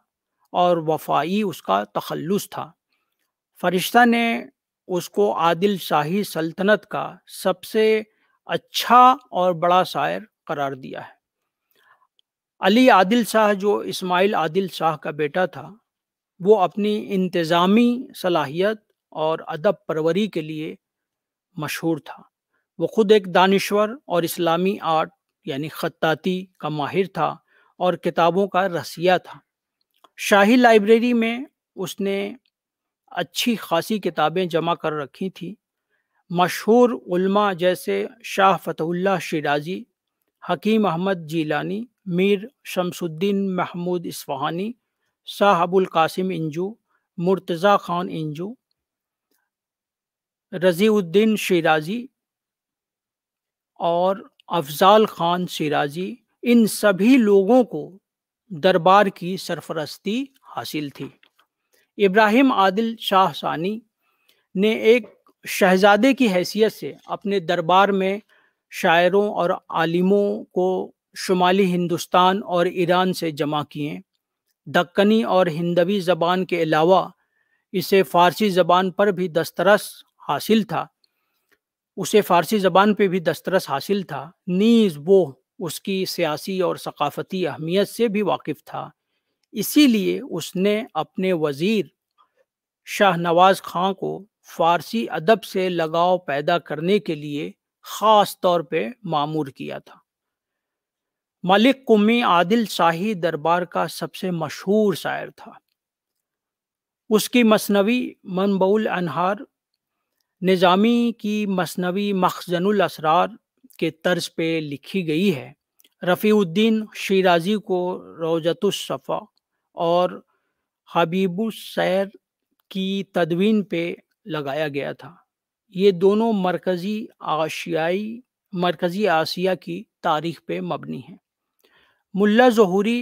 और वफाई उसका तखलस था फरिश्ता ने उसको आदिल शाही सल्तनत का सबसे अच्छा और बड़ा शायर करार दिया है अली आदिल शाह जो इस्माइल आदिल शाह का बेटा था वो अपनी इंतज़ामी सलाहियत और अदब परवरी के लिए मशहूर था वो ख़ुद एक दानश्वर और इस्लामी आर्ट यानी ख़त्ताती का माहिर था और किताबों का रसिया था शाही लाइब्रेरी में उसने अच्छी खासी किताबें जमा कर रखी थी मशहूर उल्मा जैसे शाह फतहुल्ला शिराजी हकीम अहमद जीलानी मीर शमसुद्दीन महमूद इस्फहानी शाह अबुल कासिम इंजू मुर्तज़ा खान इंजू रज़ीउद्दीन शिराजी और अफजाल खान शिराजी इन सभी लोगों को दरबार की सरफरस्ती हासिल थी इब्राहिम आदिल शाह सानी ने एक शहजादे की हैसियत से अपने दरबार में शायरों और आलिमों को शुमाली हिंदुस्तान और ईरान से जमा किए दक्कनी और हिंदवी ज़बान के अलावा इसे फ़ारसी ज़बान पर भी दस्तरस हासिल था उसे फ़ारसी ज़बान पर भी दस्तरस हासिल था नीज़ वो उसकी सियासी और सकाफ़ती अहमियत से भी वाकिफ़ था इसीलिए उसने अपने वज़ीर शाहनवाज खां को फ़ारसी अदब से लगाव पैदा करने के लिए खास तौर पे मामूर किया था मलिक कुम्मी आदिल शाही दरबार का सबसे मशहूर शायर था उसकी मसनवी मनबउल अनहार निज़ामी की मसनवी मखजनुल असरार के तर्ज पे लिखी गई है रफ़ीउद्दीन शिराजी को रोजतुलसफ़ा और हबीबुसैर की तदवीन पे लगाया गया था ये दोनों मरकज़ी आशियाई मरकज़ी आसिया की तारीख पे मबनी हैं मुल्ला जहूरी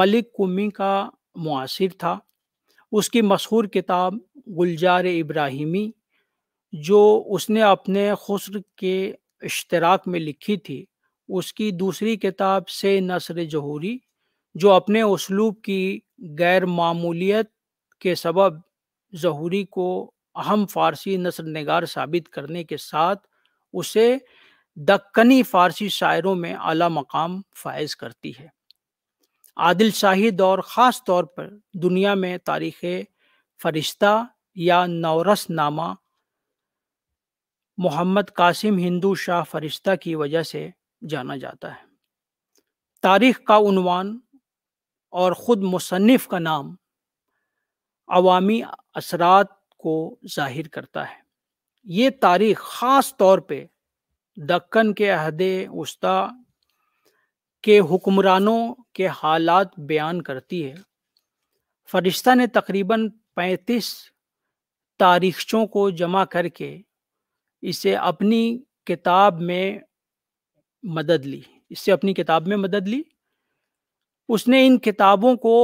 मलिक कुमी का मुआसर था उसकी मशहूर किताब गुलजार इब्राहिमी जो उसने अपने खसर के इश्तराक में लिखी थी उसकी दूसरी किताब से नसर जहूरी जो अपने उसलूब की गैर मामूलियत के सबब जहूरी को अहम फारसी नसर नगार साबित करने के साथ उसे दक्कनी फारसी शायरों में आला मकाम फायज करती है आदिल शाही दौर ख़ास तौर पर दुनिया में तारीख फरिश्ता या नौरस नामा मोहम्मद कासिम हिंदू शाह फरिश्ता की वजह से जाना जाता है तारीख का उनवान और ख़ुद मुसनफ़ का नाम अवामी असरात को जाहिर करता है ये तारीख ख़ास तौर पे दक्कन के अहद उस्ता के हुक्मरानों के हालात बयान करती है फरिश्ता ने तकरीबन 35 तारीखों को जमा करके इसे अपनी किताब में मदद ली इससे अपनी किताब में मदद ली उसने इन किताबों को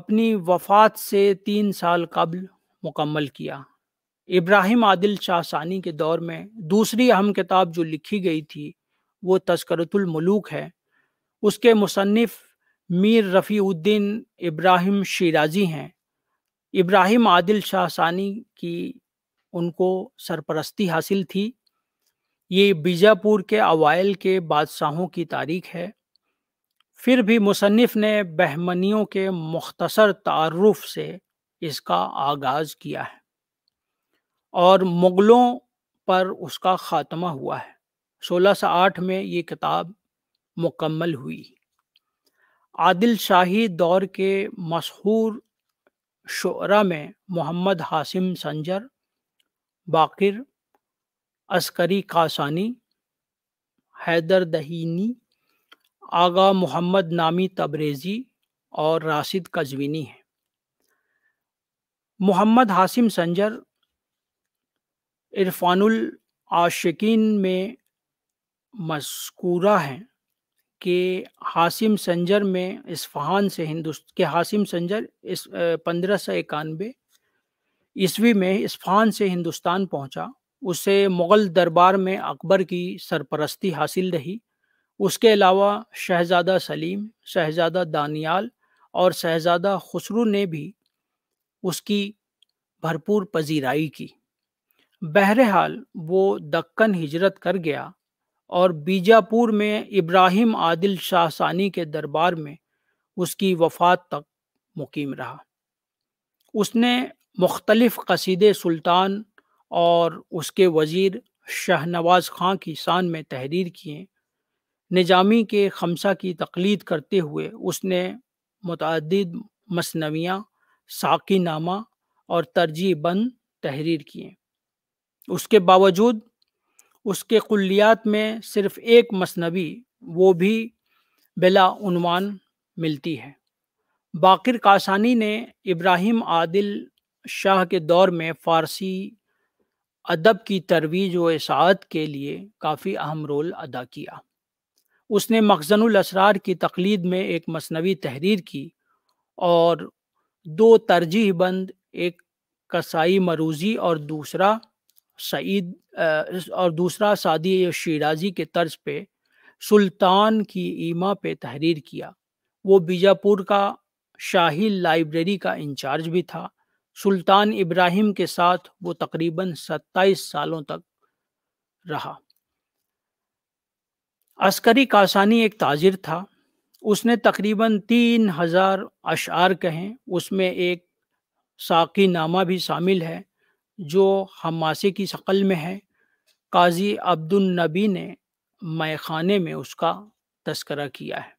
अपनी वफात से तीन साल कबल मुकम्मल किया इब्राहिम आदिल शाह सानी के दौर में दूसरी अहम किताब जो लिखी गई थी वो तस्करतुलमलूक है उसके मुसनफ़ मीर रफ़ीउद्दीन इब्राहिम शिराजी हैं इब्राहिम आदिल शाह सानी की उनको सरपरस्ती हासिल थी ये बीजापुर के अवाइल के बादशाहों की तारीख है फिर भी मुसनफ़ ने बहमनियों के मख्तसर तारफ़ से इसका आगाज किया है और मुग़लों पर उसका ख़ात्मा हुआ है सोलह सौ आठ में ये किताब मुकम्मल हुई आदिल शाही दौर के मशहूर शुरा में मोहम्मद हासिम संजर बाकिर अस्करी कासानी हैदर दहीनी आगा मोहम्मद नामी तबरेज़ी और राशिद कजविनी है मोहम्मद हासिम संजर इरफानुल आशिकीन में मस्कूरा हैं कि हासिम संजर में इस्फहान से हिंदुस्त के हासिम संजर इस पंद्रह सौ इक्यानवे ईस्वी में इस्फहान से हिंदुस्तान पहुंचा उसे मुग़ल दरबार में अकबर की सरपरस्ती हासिल रही उसके अलावा शहज़ादा सलीम शहज़ादा दानियाल और शहज़ादा खसरू ने भी उसकी भरपूर पजीराई की बहरहाल वो दक्कन हिजरत कर गया और बीजापुर में इब्राहिम आदिल शाह सानी के दरबार में उसकी वफात तक मुकीम रहा उसने मुख्तलफ़ कसीदे सुल्तान और उसके वज़ीर शहनवाज़ खां की शान में तहरीर किए निजामी के खमसा की तकलीद करते हुए उसने मतदीद मसनवियाँ साकी नामा और बंद तहरीर किए उसके बावजूद उसके कुल्लियात में सिर्फ एक मसनबी वो भी बिलाउनवान मिलती है बाकिर कासानी ने इब्राहिम आदिल शाह के दौर में फ़ारसी अदब की तरवीज व इसात के लिए काफ़ी अहम रोल अदा किया उसने मखजनुल असरार की तकलीद में एक मसनवी तहरीर की और दो तरजीह बंद एक कसाई मरूजी और दूसरा सईद और दूसरा सादी शिराजी के तर्ज पे सुल्तान की ईमा पे तहरीर किया वो बीजापुर का शाही लाइब्रेरी का इंचार्ज भी था सुल्तान इब्राहिम के साथ वो तकरीबन 27 सालों तक रहा अस्करी कासानी एक ताजिर था उसने तकरीबन तीन हज़ार अशार कहे उसमें एक साकी नामा भी शामिल है जो हमासे की शक्ल में है काजी अब्दुल नबी ने मैखाने में उसका तस्करा किया है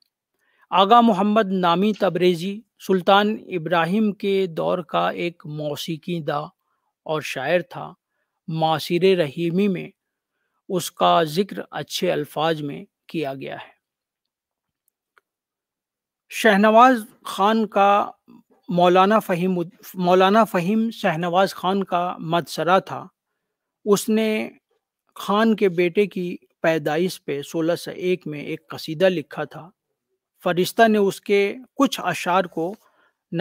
आगा मोहम्मद नामी तबरेज़ी सुल्तान इब्राहिम के दौर का एक मौसीकी दा और शायर था मासिर रहीमी में उसका ज़िक्र अच्छे अल्फाज में किया गया है शहनवाज खान का मौलाना फ़हीम मौलाना फ़हीम शहनवाज खान का मदसरा था उसने खान के बेटे की पैदाइश पे सोलह सौ एक में एक कसीदा लिखा था फरिश्ता ने उसके कुछ अशार को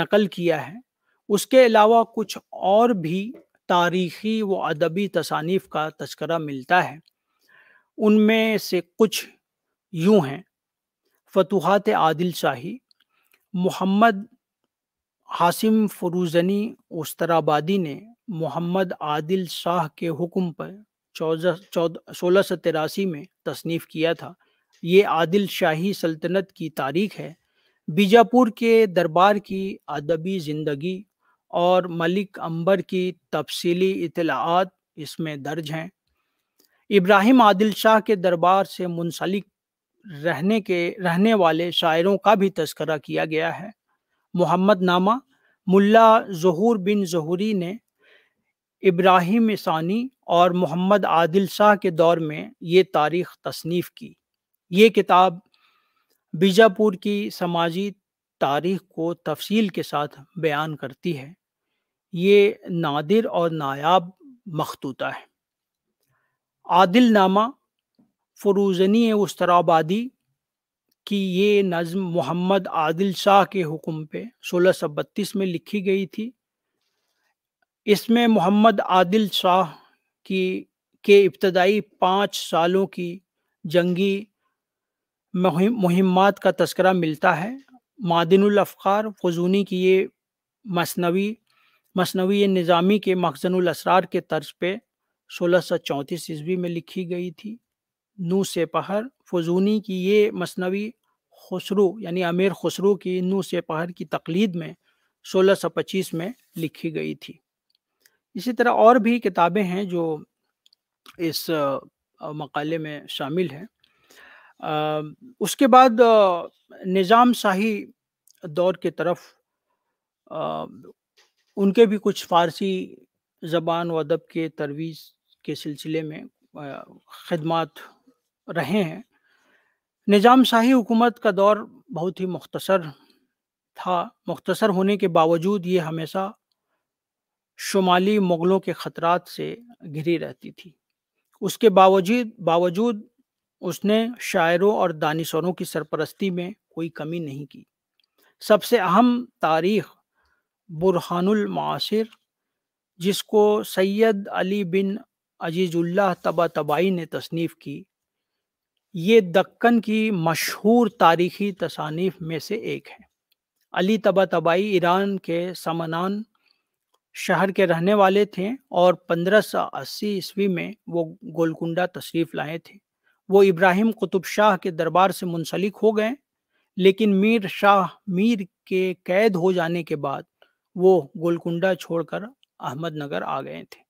नकल किया है उसके अलावा कुछ और भी तारीखी व अदबी तसानीफ का तस्करा मिलता है उनमें से कुछ यूं हैं फतुहात आदिल शाही मोहम्मद हासिम फरूजनी उस्तराबादी ने मोहम्मद आदिल शाह के हुक्म पर चौदह चौदह सोलह सौ तिरासी में तसनीफ़ किया था ये आदिल शाही सल्तनत की तारीख है बीजापुर के दरबार की अदबी ज़िंदगी और मलिक अंबर की तफसीली इतलात इसमें दर्ज हैं इब्राहिम आदिल शाह के दरबार से मुंसलिक रहने के रहने वाले शायरों का भी तस्करा किया गया है मोहम्मद नामा मुल्ला जहूर बिन जहूरी ने इब्राहिम सानी और मोहम्मद आदिल शाह के दौर में ये तारीख तसनीफ़ की ये किताब बीजापुर की समाजी तारीख को तफसील के साथ बयान करती है ये नादिर और नायाब मखतूता है आदिल नामा फरोजनी उस्तराबादी की ये नज़म मोहम्मद आदिल शाह के हुक्म पे सोलह सौ बत्तीस में लिखी गई थी इसमें मोहम्मद आदिल शाह की के इब्तदाई पाँच सालों की जंगी मुहिमात का तस्करा मिलता है मादिनफ़ार फजूनी की ये मसनवी मसनवी निज़ामी के असरार के तर्ज पे सोलह सौ चौंतीस ईस्वी में लिखी गई थी नू से पहर फजूनी की ये मसनवी खसरू यानी आमिर खसरू की नू से पहर की तकलीद में 1625 में लिखी गई थी इसी तरह और भी किताबें हैं जो इस मकाले में शामिल हैं उसके बाद निज़ाम शाही दौर की तरफ उनके भी कुछ फ़ारसी ज़बान व अदब के तरवीज़ के सिलसिले में खदमात रहे हैं निज़ाम शाही हुकूमत का दौर बहुत ही मुख्तसर था मुख्तसर होने के बावजूद ये हमेशा शुमाली मुग़लों के ख़तरात से घिरी रहती थी उसके बावजूद बावजूद उसने शायरों और दानिशरों की सरपरस्ती में कोई कमी नहीं की सबसे अहम तारीख बुरहानुल मासिर जिसको सैयद अली बिन अजीज़ुल्लाह तबा तबाई ने तसनीफ़ की ये दक्कन की मशहूर तारीखी तसानीफ में से एक है अली तबा तबाई ईरान के समनान शहर के रहने वाले थे और 1580 ईस्वी में वो गोलकुंडा तशरीफ लाए थे वो इब्राहिम कुतुब शाह के दरबार से मुंसलिक हो गए लेकिन मीर शाह मीर के कैद हो जाने के बाद वो गोलकुंडा छोड़कर अहमदनगर आ गए थे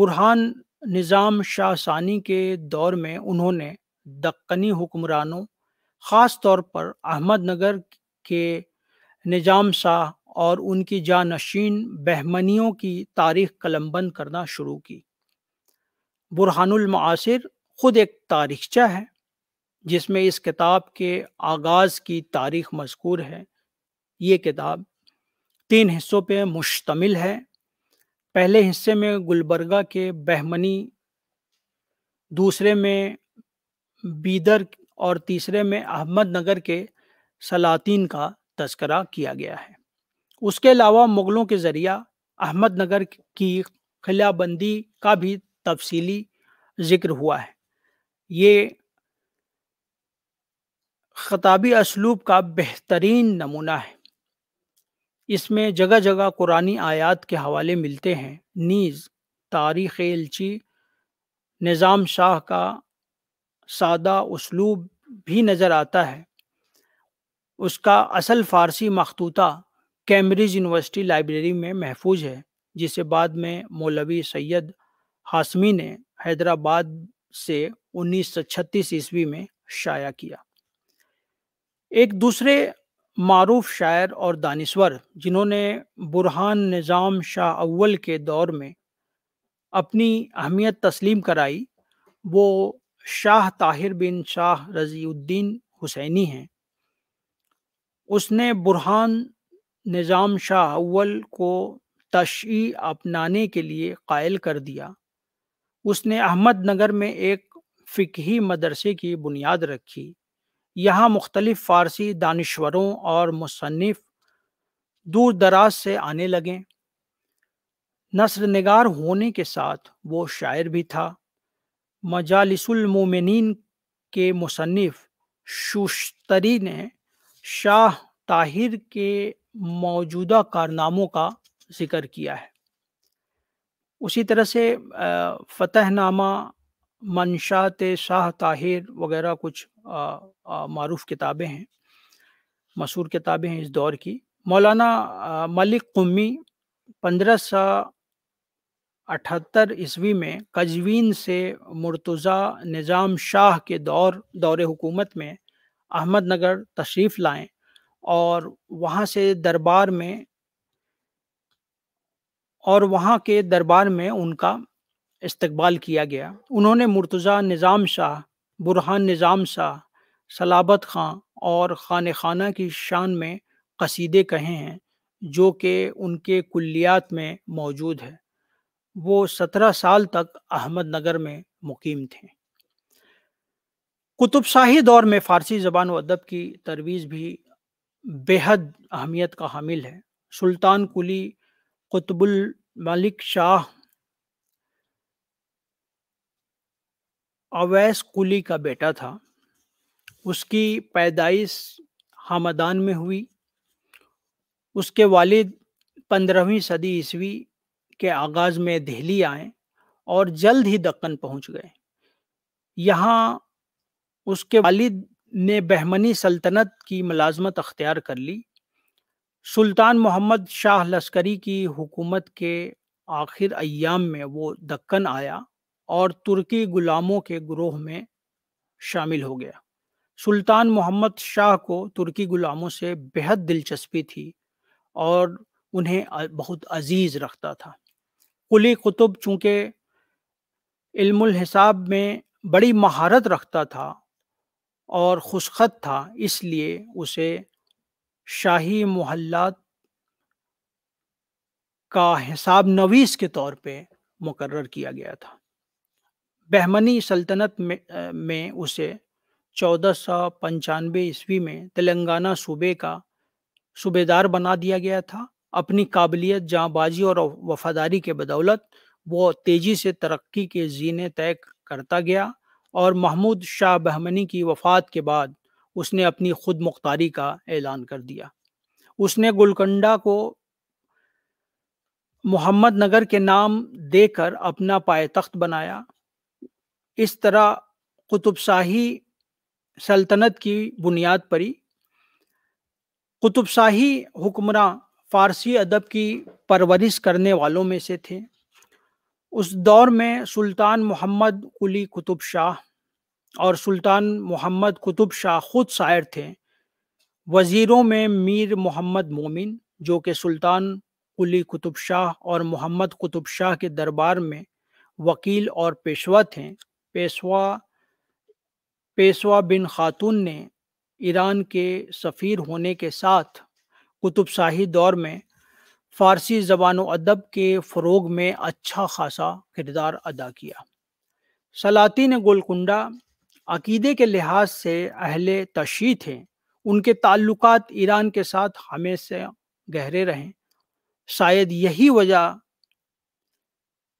बुरहान निज़ाम शाह सानी के दौर में उन्होंने दक्कनी हुक्मरानों ख़ास तौर पर अहमदनगर के निज़ाम शाह और उनकी जानशीन बहमनियों की तारीख कलमबंद करना शुरू की मासिर ख़ुद एक तारीखचा है जिसमें इस किताब के आगाज़ की तारीख मजकूर है ये किताब तीन हिस्सों पे मुश्तमिल है पहले हिस्से में गुलबर्गा के बहमनी दूसरे में बीदर और तीसरे में अहमदनगर के सलातीन का तस्करा किया गया है उसके अलावा मुग़लों के ज़रिया अहमदनगर की खिलाबंदी का भी तफसीली जिक्र हुआ है ये खताबी असलूब का बेहतरीन नमूना है इसमें जगह जगह कुरानी आयात के हवाले मिलते हैं नीज़ तारीख़ एलची निज़ाम शाह का सादा उसलूब भी नज़र आता है उसका असल फ़ारसी मखतूता कैम्ब्रिज यूनिवर्सिटी लाइब्रेरी में महफूज है जिसे बाद में मौलवी सैयद हाशमी ने हैदराबाद से 1936 ईस्वी में शाया किया एक दूसरे मारूफ शायर और दानश्वर जिन्होंने बुरहान निज़ाम शाह अव्वल के दौर में अपनी अहमियत तस्लीम कराई वो शाह ताहिर बिन शाह रजीउद्दीन हुसैनी हैं उसने बुरहान निज़ाम शाह अव्वल को तशी अपनाने के लिए कायल कर दिया उसने अहमदनगर में एक फ़िकी मदरसे की बुनियाद रखी यहाँ मुख्तलिफ़ फ़ारसी दानश्वरों और मुसनफ़ दूर दराज से आने लगे नसर निगार होने के साथ वो शायर भी था मजालिसमिन के मुसनफ़ शुश्तरी ने शाह ताहिर के मौजूदा कारनामों का जिक्र किया है उसी तरह से फ़तेहनामा मनशात शाह ताहिर वगैरह कुछ मरूफ किताबें हैं मशहूर किताबें हैं इस दौर की मौलाना मलिक कुमी पंद्रह सौ अठहत्तर ईस्वी में कजवीन से मुर्तज़ा निज़ाम शाह के दौर दौर हुकूमत में अहमदनगर तशरीफ़ लाएं और वहाँ से दरबार में और वहाँ के दरबार में उनका इस्तकबाल किया गया उन्होंने मुर्तज़ा निज़ाम शाह बुरहान निज़ाम शाह सलाबत खां और खान खाना की शान में कसीदे कहे हैं जो कि उनके कुलियात में मौजूद है वो सत्रह साल तक अहमदनगर में मुकीम थे कुतुब शाही दौर में फ़ारसी ज़बान व अदब की तरवीज भी बेहद अहमियत का हामिल है सुल्तान कुली कुतुबुल मलिक शाह अवैस कुली का बेटा था उसकी पैदाइश हमदान में हुई उसके वालिद पंद्रहवीं सदी ईस्वी के आगाज में दिल्ली आए और जल्द ही दक्कन पहुंच गए यहाँ उसके वालिद ने बहमनी सल्तनत की मुलाजमत अख्तियार कर ली सुल्तान मोहम्मद शाह लश्करी की हुकूमत के आखिर अयाम में वो दक्कन आया और तुर्की गुलामों के ग्रोह में शामिल हो गया सुल्तान मोहम्मद शाह को तुर्की गुलामों से बेहद दिलचस्पी थी और उन्हें बहुत अजीज़ रखता था कुली कुतुब चूँकि इल्मुल हिसाब में बड़ी महारत रखता था और खुशखत था इसलिए उसे शाही मोहल्लात का हिसाब नवीस के तौर पे मुकर्र किया गया था बहमनी सल्तनत में, में उसे चौदह सौ पंचानवे ईस्वी में तेलंगाना सूबे का सूबेदार बना दिया गया था अपनी काबिलियत जाँबाजी और वफादारी के बदौलत वो तेजी से तरक्की के जीने तय करता गया और महमूद शाह बहमनी की वफात के बाद उसने अपनी खुद मुख्तारी का ऐलान कर दिया उसने गुलकंडा को मोहम्मद नगर के नाम देकर अपना पायतख्त बनाया इस तरह कुतुब शाही सल्तनत की बुनियाद परी कुतुबशाही हुक्मरान फारसी अदब की परवरिश करने वालों में से थे उस दौर में सुल्तान मोहम्मद कुली कुतुब शाह और सुल्तान मोहम्मद कुतुब शाह खुद शायर थे वज़ीरों में मीर मोहम्मद मोमिन जो कि सुल्तान कुली कुतुब शाह और मोहम्मद कुतुब शाह के दरबार में वकील और पेशवा थे पेशवा पेशवा बिन खातून ने ईरान के सफ़ीर होने के साथ कुतुब शाही दौर में फ़ारसी ज़बान अदब के फ़रोग में अच्छा खासा किरदार अदा किया सलातिन गोलकुंडा अकीदे के लिहाज से अहले तशी थे उनके ताल्लुकात ईरान के साथ हमेशा गहरे रहे शायद यही वजह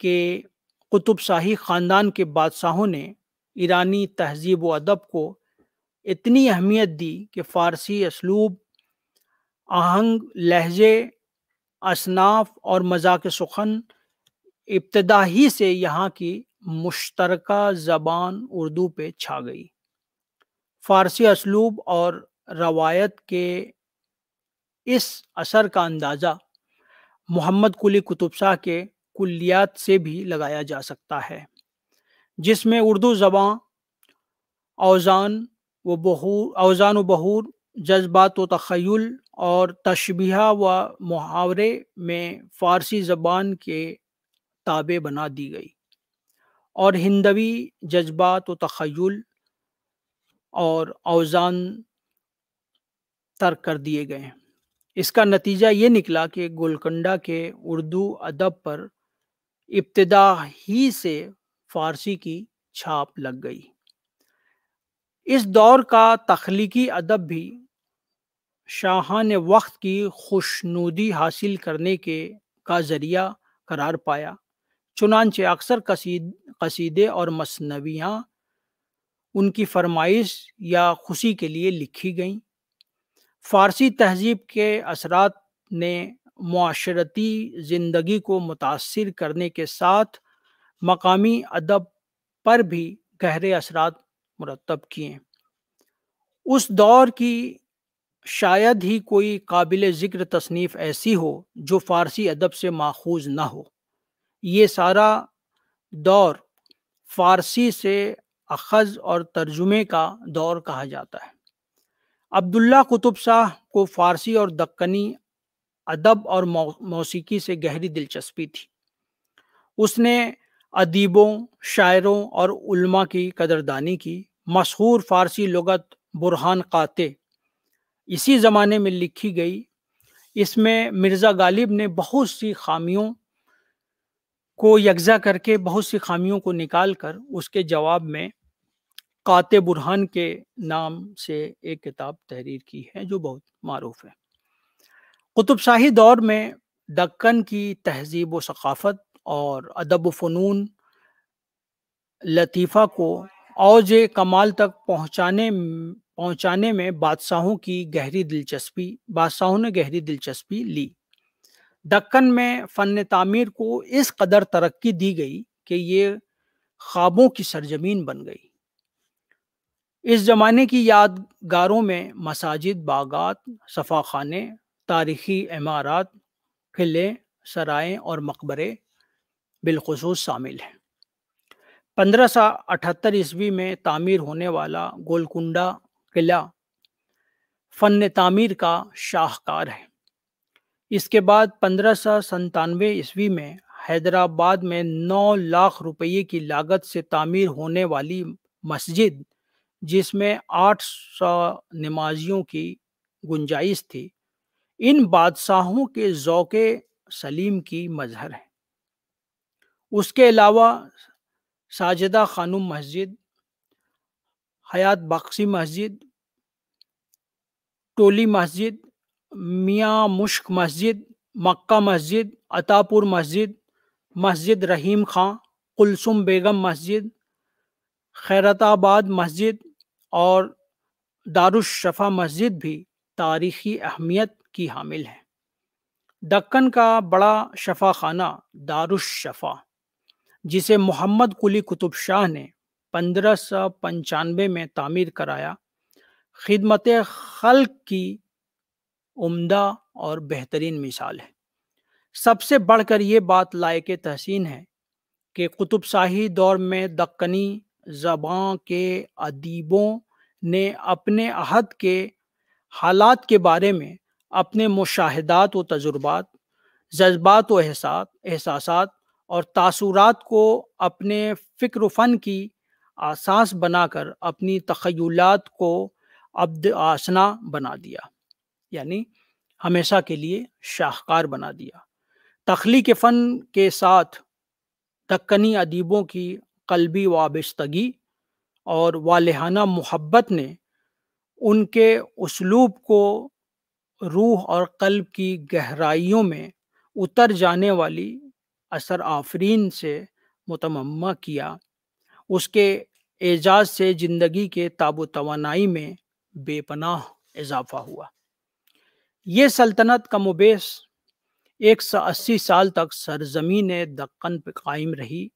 के कुतुब शाही ख़ानदान के बादशाहों ने ईरानी तहजीब व अदब को इतनी अहमियत दी कि फ़ारसी इसलूब आहंग लहजे अशनाफ़ और मजाक सुखन इब्तदा ही से यहाँ की मुश्तरक ज़बान उर्दू पे छा गई फ़ारसी असलूब और रवायत के इस असर का अंदाज़ा मोहम्मद कुली कुतुब शाह के कुलियात से भी लगाया जा सकता है जिसमें उर्दू ज़बान अवजान व बहू अवजान व बहूर जज्बात व तखयल और तशबीहा व मुहावरे में फ़ारसी ज़बान के ताबे बना दी गई और हिंदवी जज्बात व तखयल और अवजान तर्क कर दिए गए इसका नतीजा ये निकला कि गोलकंडा के उर्दू अदब पर इब्तदा ही से फ़ारसी की छाप लग गई इस दौर का तख्लीकी अदब भी शाह ने वक्त की खुशनुदी हासिल करने के का ज़रिया करार पाया चुनानचे अक्सर कसीद कसीदे और मसनवियाँ उनकी फरमाइश या खुशी के लिए लिखी गईं फ़ारसी तहजीब के असरात ने माशरती ज़िंदगी को मुतासर करने के साथ मकामी अदब पर भी गहरे असरात मुरतब किए उस दौर की शायद ही कोई काबिल ज़िक्र तसनीफ़ ऐसी हो जो फ़ारसी अदब से माखूज ना हो ये सारा दौर फ़ारसी से अखज़ और तर्जुमे का दौर कहा जाता है अब्दुल्ला कुतुब शाह को फ़ारसी और दक्कनी अदब और मौसीकी से गहरी दिलचस्पी थी उसने अदीबों शायरों और उल्मा की कदरदानी की मशहूर फ़ारसी लगत बुरहान काते इसी ज़माने में लिखी गई इसमें मिर्ज़ा गालिब ने बहुत सी खामियों को यकजा करके बहुत सी खामियों को निकाल कर उसके जवाब में कात बुरहान के नाम से एक किताब तहरीर की है जो बहुत मरूफ है कुतुब शाही दौर में दक्कन की तहजीब व सकाफ़त और अदब व फ़नून लतीफ़ा को औज कमाल तक पहुँचाने पहुंचाने में बादशाहों की गहरी दिलचस्पी बादशाहों ने गहरी दिलचस्पी ली दक्कन में फ़न तामीर को इस कदर तरक्की दी गई कि ये ख्वाबों की सरजमीन बन गई इस ज़माने की यादगारों में मसाजिद बागात सफाखाने तारीखी इमारत किले सराय और मकबरे बिलखसूस शामिल हैं पंद्रह सौ अठहत्तर ईस्वी में तामीर होने वाला गोलकुंडा किला फ़न तामीर का शाहकार है इसके बाद पंद्रह सौ संतानवे ईस्वी में हैदराबाद में नौ लाख रुपये की लागत से तामीर होने वाली मस्जिद जिसमें सौ नमाजियों की गुंजाइश थी इन बादशाहों के जौके सलीम की मजहर है उसके अलावा साजदा खानुम मस्जिद हयात बख्शी मस्जिद टोली मस्जिद मियाँ मुश्क मस्जिद मक्का मस्जिद अतापुर मस्जिद मस्जिद रहीम खां कुलसुम बेगम मस्जिद खैरताबाद मस्जिद और दारुशफ़ा मस्जिद भी तारीखी अहमियत की हामिल है दक्कन का बड़ा शफा खाना दारुशफ़ा जिसे मोहम्मद कुली कुतुब शाह ने पंद्रह सौ पंचानवे में तामीर कराया खिदमत खल की उम्दा और बेहतरीन मिसाल है सबसे बढ़कर ये बात लायक तहसीन है कि कुतुब शाही दौर में दक्कनी जबाँ के अदीबों ने अपने अहद के हालात के बारे में अपने मुशाहदात व तजुर्बात जज्बात व एहसास एहसास और तासुरात को अपने फ़िक्र फ़न की आसास बनाकर अपनी तखयलात को अब्द आसना बना दिया यानी हमेशा के लिए शाहकार बना दिया तखली के फ़न के साथ दक्कनी अदीबों की कलबी वाबस्तगी और वालहाना मोहब्बत ने उनके उसलूब को रूह और कल्ब की गहराइयों में उतर जाने वाली असर आफरीन से मुतममा किया उसके एजाज से ज़िंदगी के ताबो तोानाई में बेपनाह इजाफा हुआ ये सल्तनत कमोबेश एक सौ अस्सी साल तक सरजमीन दक्कन पर कायम रही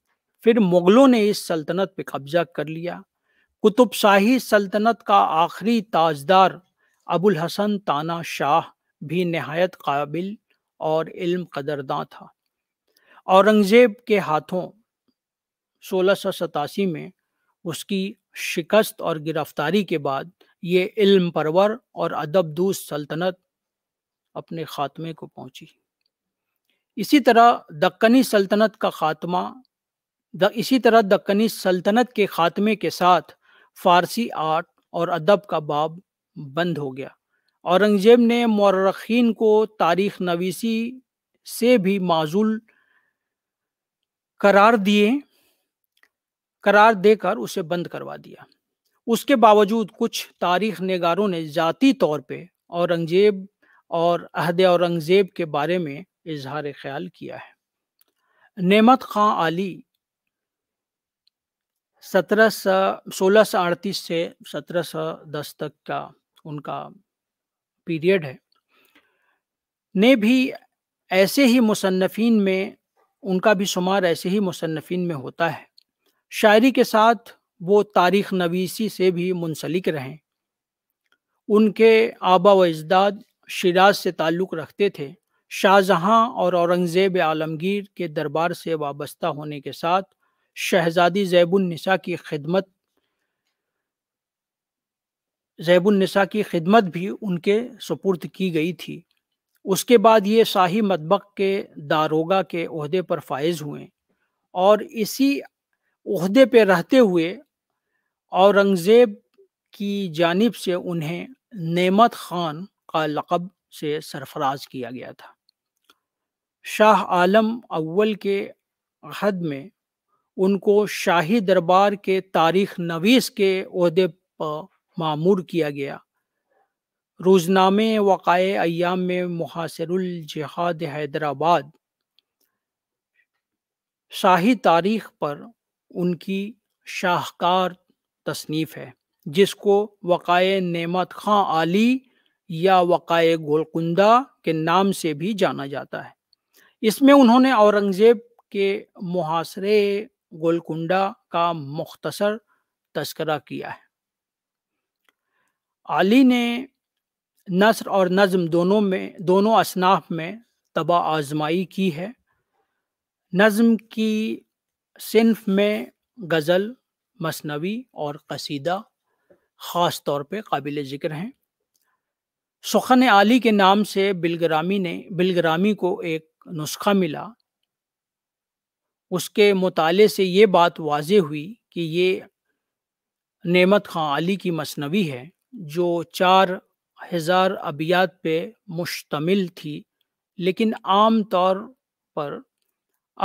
फिर मुग़लों ने इस सल्तनत पर कब्जा कर लिया कुतुब शाही सल्तनत का आखिरी ताजदार अबुल हसन ताना शाह भी नहायत काबिल और इल्म कदरदा था औरंगज़ेब के हाथों सोलह में उसकी शिकस्त और गिरफ्तारी के बाद ये इल्म परवर और अदबदूस सल्तनत अपने ख़ात्मे को पहुंची इसी तरह दक्कनी सल्तनत का ख़ात्मा द, इसी तरह दक्कनी सल्तनत के ख़ात्मे के साथ फ़ारसी आर्ट और अदब का बाब बंद हो गया औरंगज़ेब ने मौरखीन को तारीख नवीसी से भी माजूल करार दिए करार देकर उसे बंद करवा दिया उसके बावजूद कुछ तारीख नगारों ने जाती तौर पे औरंगजेब और अहद औरंगजेब के बारे में इजहार ख्याल किया है नेमत खां आली सत्रह सौ सोलह सौ अड़तीस से सत्रह सौ दस तक का उनका पीरियड है ने भी ऐसे ही मुसन्फ़ीन में उनका भी शुमार ऐसे ही मुसनफ़िन में होता है शायरी के साथ वो तारीख नवीसी से भी मुंसलिक रहें उनके आबा व अजदाद शिराज से ताल्लुक़ रखते थे शाहजहाँ और औरंगज़ेब आलमगीर के दरबार से वाबस्ता होने के साथ शहजादी जैबुलनसा की खिदमत जैबुलनसा की खिदमत भी उनके सुपुर्द की गई थी उसके बाद ये शाही मतबक के दारोगा के अहदे पर फायज हुए और इसी उहदे पे रहते हुए औरंगज़ेब की जानिब से उन्हें नेमत खान का लक़ब से सरफराज किया गया था शाह आलम अव्वल के अहद में उनको शाही दरबार के तारीख नवीस के अहदे पर मामूर किया गया रोज़नामे वक़ाए अयाम में जिहाद हैदराबाद शाही तारीख पर उनकी शाहकार तसनीफ़ है जिसको वक़ाय नेमत खां आली या वक़ाय गोलकुंदा के नाम से भी जाना जाता है इसमें उन्होंने औरंगज़ेब के मुहासरे गोलकुंडा का मुख्तसर तस्करा किया है आली ने नसर और नज़म दोनों में दोनों असनाफ में तबा आजमाई की है नज़म की सिंफ में गज़ल मसनवी और कसीदा ख़ास तौर पर काबिल ज़िक्र हैं सुखन आली के नाम से बिलग्रामी ने बिलग्रामी को एक नुस्खा मिला उसके मुताले से ये बात वाज हुई कि ये नेमत खां आली की मसनवी है जो चार हज़ार अबियात पे मुश्तमिल थी लेकिन आम तौर पर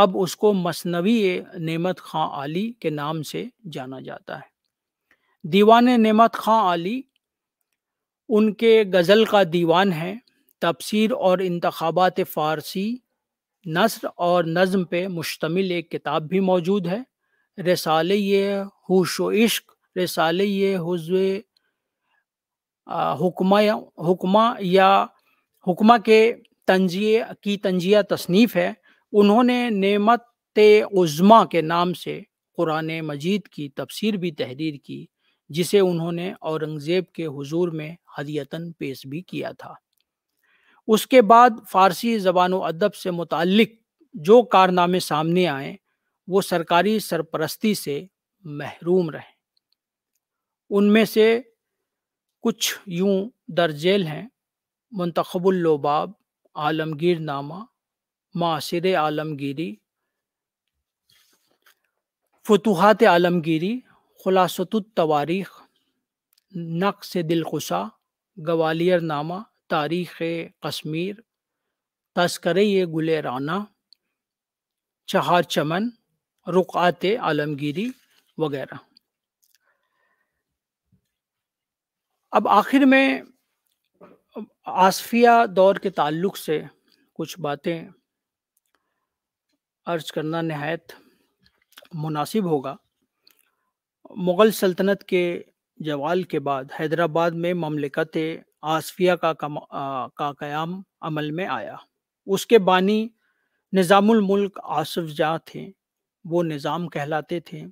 अब उसको मसनवी नेमत खां आली के नाम से जाना जाता है दीवान नेमत खां आली उनके गज़ल का दीवान है तफसर और इंतबात फ़ारसी नसर और नज़म पे मुश्तमिल एक किताब भी मौजूद है रसाले ये होश इश्क रसाले ये हुजव हुक्मा या हुक्मा या हुक्मा के तंजिए की तंजिया तसनीफ़ है उन्होंने नेमत उज़मा के नाम से कुरान मजीद की तफसीर भी तहरीर की जिसे उन्होंने औरंगज़ेब के हुजूर में हदीयतन पेश भी किया था उसके बाद फ़ारसी ज़बान अदब से मुतक जो कारनामे सामने आए वो सरकारी सरपरस्ती से महरूम रहे उनमें से कुछ यूं दर्जेल हैं मंतखबुल्लोबाब आलमगीर नामा मासर आलमगीरी फतूहत आलमगीरी ख़ुलासतवारीख नक्स दिलकुशा गवालियर नामा तारीख़ कश्मीर तस्कर गुल राना चहार चमन रुकात आलमगीरी वगैरह अब आखिर में आसफिया दौर के ताल्लुक से कुछ बातें अर्ज करना नहायत मुनासिब होगा मुग़ल सल्तनत के जवाल के बाद हैदराबाद में ममलिकत आसफिया का कम, आ, का क़याम अमल में आया उसके बानी मुल्क आसफ जहाँ थे वो निज़ाम कहलाते थे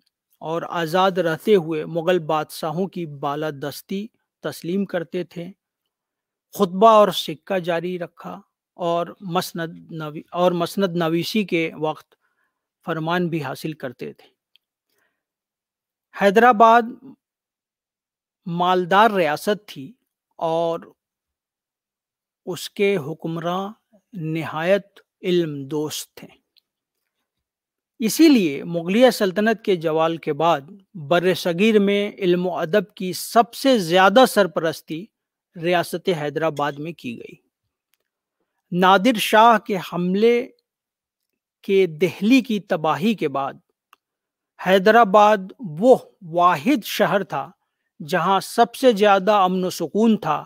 और आज़ाद रहते हुए मुग़ल बादशाहों की बाला दस्ती तस्लीम करते थे खुतबा और सिक्का जारी रखा और मसनद नवी और मसनद नवीसी के वक्त फरमान भी हासिल करते थे हैदराबाद मालदार रियासत थी और उसके हुक्मरान नहायत इल्म दोस्त थे इसीलिए मुगलिया सल्तनत के जवाल के बाद बर सगीर में इल्म अदब की सबसे ज़्यादा सरपरस्ती रियासत हैदराबाद में की गई नादिर शाह के हमले के दिल्ली की तबाही के बाद हैदराबाद वो वाहिद शहर था जहां सबसे ज़्यादा अमन सुकून था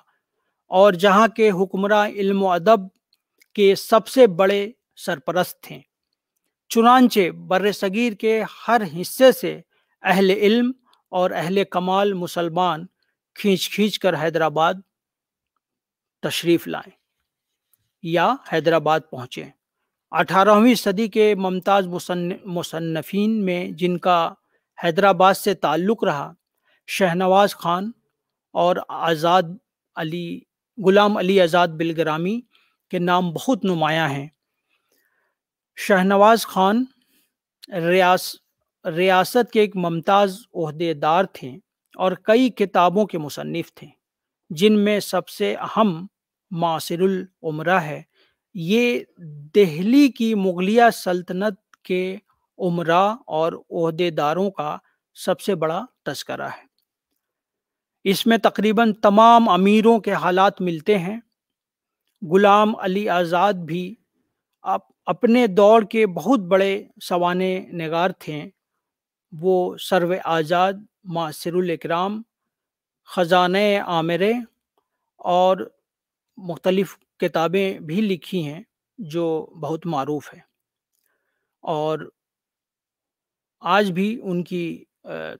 और जहां के हुक्मरान इल्म अदब के सबसे बड़े सरपरस्त थे चुनानचे बर सगीर के हर हिस्से से अहले इल्म और अहल कमाल मुसलमान खींच खींच कर हैदराबाद तशरीफ़ लाएं या हैदराबाद पहुँचे अठारहवीं सदी के मुमताज़ मुसन्फ़ीन में जिनका हैदराबाद से ताल्लुक़ रहा शहनवाज खान और आज़ाद अली गुलाम अली आज़ाद बिलग्रामी के नाम बहुत नुमाया हैं शहनवाज खान रियास रियासत के एक मुमताज़ अहदेदार थे और कई किताबों के मुसनफ़ थे जिनमें सबसे अहम मासरुल उमरा है ये दिल्ली की मुगलिया सल्तनत के उमरा और अहदेदारों का सबसे बड़ा तस्करा है इसमें तकरीबन तमाम अमीरों के हालात मिलते हैं गुलाम अली आज़ाद भी अप, अपने दौर के बहुत बड़े सवाने नगार थे वो सर्व आज़ाद मासरुल इकराम ख़जान आमिर और मुख्तलिफ़ किताबें भी लिखी हैं जो बहुत मरूफ़ है और आज भी उनकी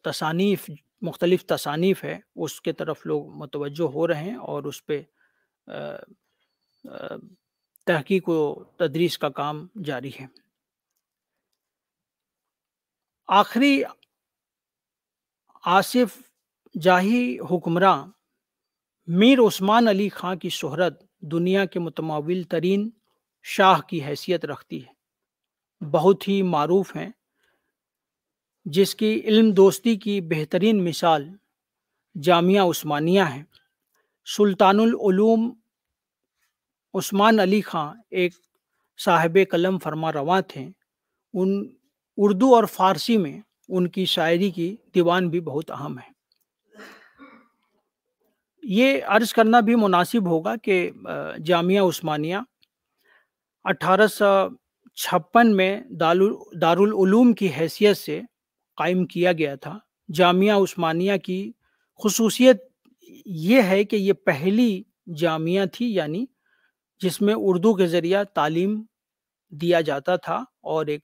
तसानीफ़ मुख्तलिफ़ तसानीफ़ है उसके तरफ लोग मतवजो हो रहे हैं और उस पर तहकीक व तदरीस का काम जारी है आखिरी आसिफ जाही हुक्मरान मीर उस्मान अली खां की शहरत दुनिया के मुतमाविल तरीन शाह की हैसियत रखती है बहुत ही मरूफ हैं जिसकी इल्म दोस्ती की बेहतरीन मिसाल जामिया उस्मानिया है सुल्तानुलूम उस्मान अली खां एक साहिब कलम फरमा रवा थे उन उर्दू और फारसी में उनकी शायरी की दीवान भी बहुत अहम है ये अर्ज करना भी मुनासिब होगा कि जामिया उस्मानिया अठारह में दारुल दारुलूम की हैसियत से कायम किया गया था जामिया उस्मानिया की खसूसियत ये है कि ये पहली जामिया थी यानी जिसमें उर्दू के ज़रिया तालीम दिया जाता था और एक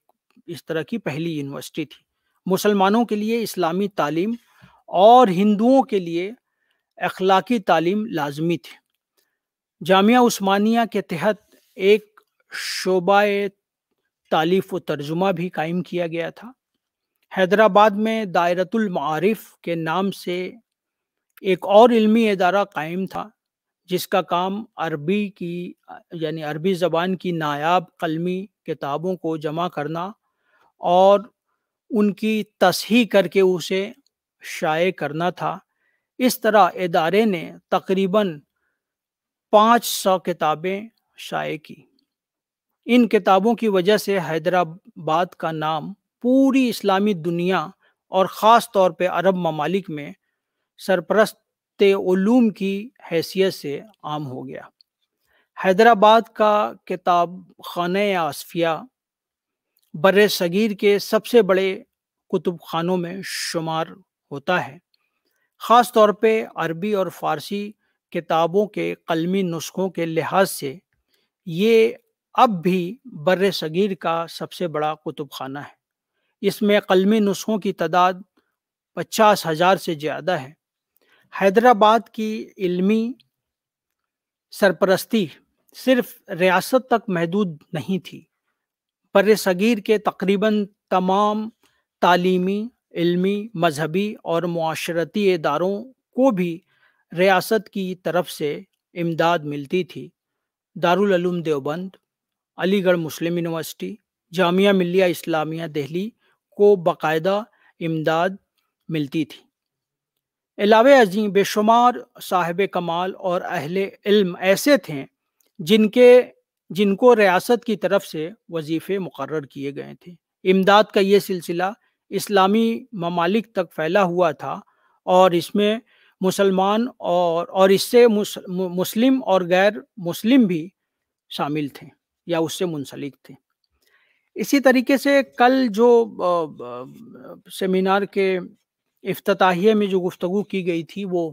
इस तरह की पहली यूनिवर्सिटी थी मुसलमानों के लिए इस्लामी तालीम और हिंदुओं के लिए अखलाकी तालीम लाजमी थी जामिया उस्मानिया के तहत एक शोबा तालीफ व तर्जुमा भी कायम किया गया था हैदराबाद में दायरतुलमारफ के नाम से एक और इल्मी अदारा कायम था जिसका काम अरबी की यानी अरबी ज़बान की नायाब कलमी किताबों को जमा करना और उनकी तसही करके उसे शाये करना था इस तरह इदारे ने तकरीबन 500 किताबें शाये की इन किताबों की वजह से हैदराबाद का नाम पूरी इस्लामी दुनिया और ख़ास तौर पर अरब ममालिक में सरपरस्त ओलूम की हैसियत से आम हो गया हैदराबाद का किताब खान आसफिया बर सगीर के सबसे बड़े कुतुब खानों में शुमार होता है ख़ास तौर पे अरबी और फ़ारसी किताबों के कलमी नुस्खों के लिहाज से ये अब भी बर सगीर का सबसे बड़ा कुतुब खाना है इसमें कलमी नुस्खों की तादाद पचास हज़ार से ज़्यादा है हैदराबाद की इलमी सरपरस्ती सिर्फ रियासत तक महदूद नहीं थी बर सगीर के तकरीबन तमाम तालीमी इल्मी मजहबी और माशरती इदारों को भी रियासत की तरफ से इमदाद मिलती थी दारुलूम देवबंद अलीगढ़ मुस्लिम यूनिवर्सिटी जामिया मिलिया इस्लामिया दिल्ली को बाकायदा इमदाद मिलती थी अलावे अजीम बेशुमार साहब कमाल और अहल इल्म ऐसे थे जिनके जिनको रियासत की तरफ से वजीफ़े मुकर किए गए थे इमदाद का ये सिलसिला इस्लामी ममालिक तक फैला हुआ था और इसमें मुसलमान और और इससे मुस, मुस्लिम और गैर मुस्लिम भी शामिल थे या उससे मुंसलिक थे इसी तरीके से कल जो सेमिनार के अफ्ताहिए में जो गुफ्तु की गई थी वो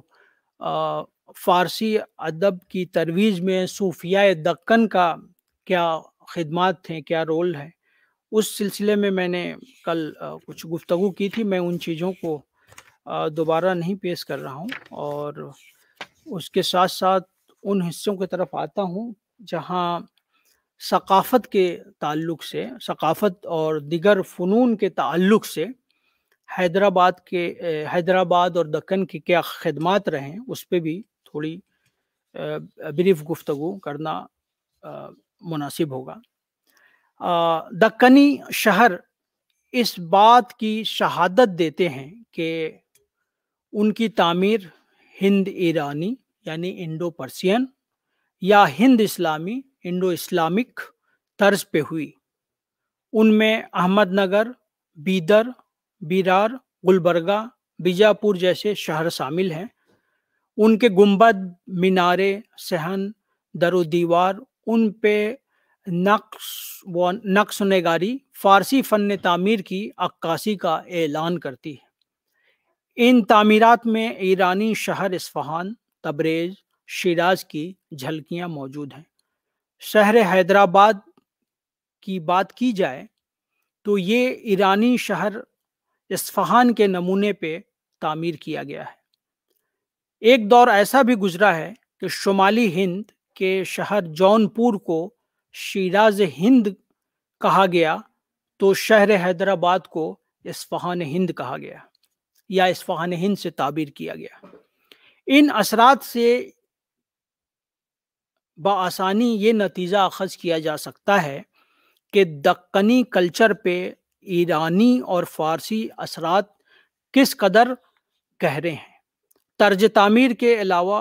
आ, फारसी अदब की तरवीज में सूफिया दक्कन का क्या खदमात थे क्या रोल है उस सिलसिले में मैंने कल कुछ गुफ्तगु की थी मैं उन चीज़ों को दोबारा नहीं पेश कर रहा हूँ और उसके साथ साथ उन हिस्सों की तरफ आता हूँ जहाँ सकाफ़त के ताल्लुक से सकाफ़त और दिगर फ़नून के ताल्लुक से हैदराबाद के हैदराबाद और दक्कन की क्या खदमात रहें उस पर भी थोड़ी ब्रीफ गुफ्तु करना मुनासिब होगा दक्कनी शहर इस बात की शहादत देते हैं कि उनकी तामीर हिंद ईरानी यानी इंडो पर्सियन या हिंद इस्लामी इंडो इस्लामिक तर्ज पे हुई उनमें अहमदनगर बीदर बीरार गुलबर्गा बीजापुर जैसे शहर शामिल हैं उनके गुंबद मीनारे सहन दरो दीवार उन पे नक्श व नक्श नगारी फ़ारसी फ़न तामीर की अक्कासी का ऐलान करती है इन तामीरत में ईरानी शहर इस्फहान तबरेज़ शिराज की झलकियां मौजूद हैं शहर हैदराबाद की बात की जाए तो ये ईरानी शहर इस्फहान के नमूने पे तामीर किया गया है एक दौर ऐसा भी गुजरा है कि शुमाली हिंद के शहर जौनपुर को शराज हिंद कहा गया तो शहर हैदराबाद को इस्फहान हिंद कहा गया या इस्फहान हिंद से ताबीर किया गया इन असरात से बसानी ये नतीजा अखज़ किया जा सकता है कि दक्कनी कल्चर पे ईरानी और फारसी असरात किस कदर गहरे हैं तर्ज तामीर के अलावा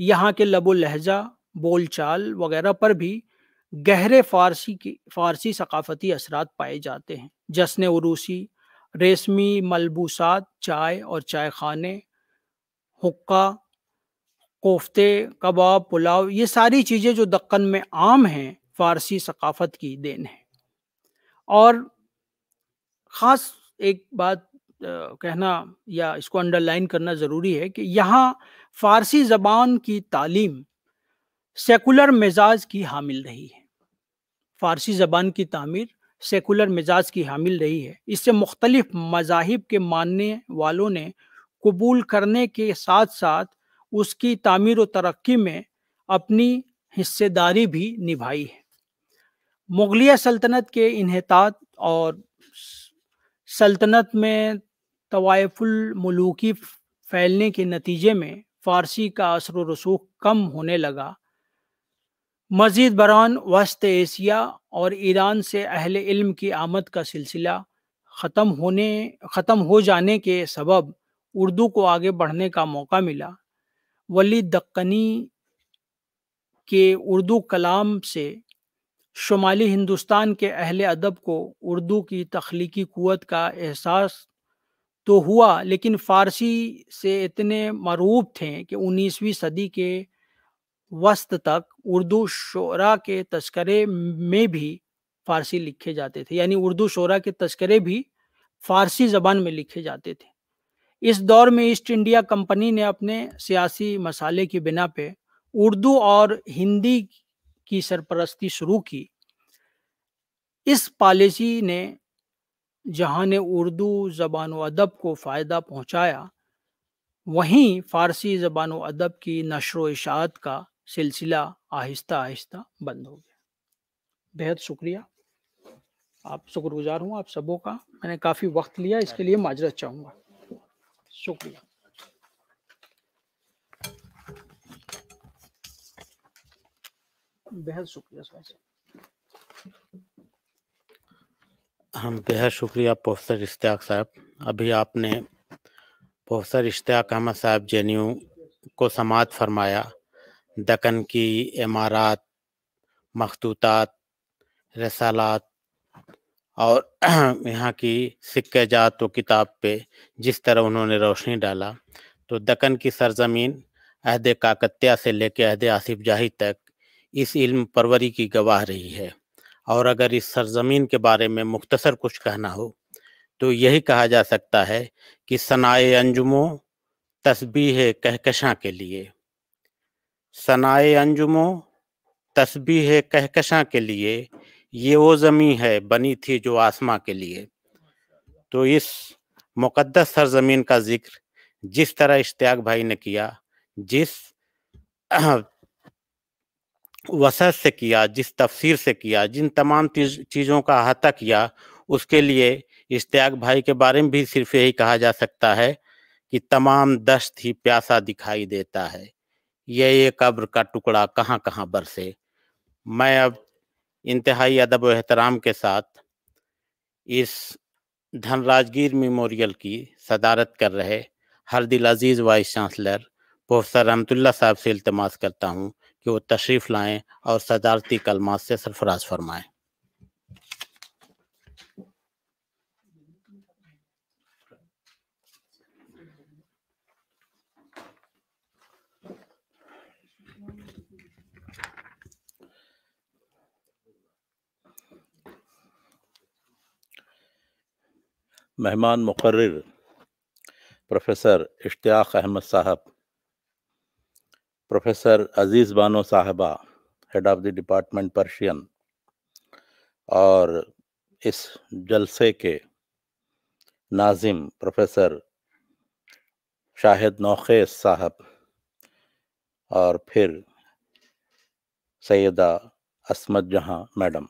यहाँ के लबो लहजा बोल चाल वगैरह पर भी गहरे फारसी की फारसी सकाफती असरात पाए जाते हैं जश्न उरूसी रेशमी मलबूसात चाय और चाय खाने हुक्का कोफ्ते कबाब पुलाव ये सारी चीज़ें जो दक्कन में आम हैं फारसी सकाफत की देन है और ख़ास एक बात कहना या इसको अंडरलाइन करना ज़रूरी है कि यहाँ फ़ारसी ज़बान की तालीम सेकुलर मिजाज की हामिल रही है फ़ारसी ज़बान की तमीर सेकुलर मिजाज की हामिल रही है इससे मुख्तलिफ मज़ाहब के मानने वालों ने कबूल करने के साथ साथ उसकी तमीर व तरक्की में अपनी हिस्सेदारी भी निभाई है मुगलिया सल्तनत के इनहतात और सल्तनत में तवायफुलमलूकी फैलने के नतीजे में फ़ारसी का असर रसूख कम होने लगा मजीद बरान वस्त एशिया और ईरान से अहल इल्म की आमद का सिलसिला ख़त्म होने ख़त्म हो जाने के सबब उर्दू को आगे बढ़ने का मौका मिला वली दक्कनी के उर्दू कलाम से शुमाली हिंदुस्तान के अहल अदब को उर्दू की तख्लीकी क़वत का एहसास तो हुआ लेकिन फ़ारसी से इतने मरूब थे कि उन्नीसवीं सदी के वस्त तक उर्दू शोरा के तस्करे में भी फारसी लिखे जाते थे यानी उर्दू शोरा के तस्करे भी फारसी जबान में लिखे जाते थे इस दौर में ईस्ट इंडिया कंपनी ने अपने सियासी मसाले की बिना पे उर्दू और हिंदी की सरपरस्ती शुरू की इस पॉलिसी ने जहां ने उर्दू जबान व अदब को फ़ायदा पहुंचाया वहीं फारसी जबान व अदब की नशर इशात का सिलसिला आहिस्ता आहिस्ता बंद हो गया बेहद शुक्रिया आप शुक्रगुजार हूँ आप सबों का मैंने काफ़ी वक्त लिया इसके लिए माजरत चाहूँगा शुक्रिया बेहद शुक्रिया हम बेहद शुक्रिया प्रोफेसर इश्तियाक साहब अभी आपने प्रोफेसर इश्तियाक अहमद साहब जेएनयू को समात फरमाया दकन की इमारात मखतूतात रसालत और यहाँ की सिक्के जात व किताब पे जिस तरह उन्होंने रोशनी डाला तो दकन की सरजमीन अहद काकत्या से लेकर अहद आसिफ जाही तक इस इल्म परवरी की गवाह रही है और अगर इस सरजमीन के बारे में मुख्तसर कुछ कहना हो तो यही कहा जा सकता है कि सनाए अंजुमों है कहकशां के लिए सनाए अंजुमो तस्बी है कहकशां के लिए ये वो जमी है बनी थी जो आसमां के लिए तो इस मुक़दस सरजमीन का ज़िक्र जिस तरह इश्तियाक भाई ने किया जिस वसत से किया जिस तफसीर से किया जिन तमाम चीज़ों का अहाता किया उसके लिए इश्तियाक भाई के बारे में भी सिर्फ यही कहा जा सकता है कि तमाम दश्त ही प्यासा दिखाई देता है ये ये कब्र का टुकड़ा कहाँ कहाँ बरसे मैं अब इंतहाई अदब एहतराम के साथ इस धनराजगीर मेमोरियल की सदारत कर रहे हरदिल अजीज़ वाइस चांसलर प्रोफेसर रहमतुल्ला साहब से इल्तमास करता हूँ कि वो तशरीफ़ लाएँ और सदारती कलमात से सरफराज फरमाएँ मेहमान मुकर्र प्रोफेसर इश्तियाक अहमद साहब प्रोफेसर अज़ीज़ बानो साहबा head of the department Persian और इस जलसे के नाजिम प्रोफेसर शाहिद नौखेज साहब और फिर सैदा असमत जहां मैडम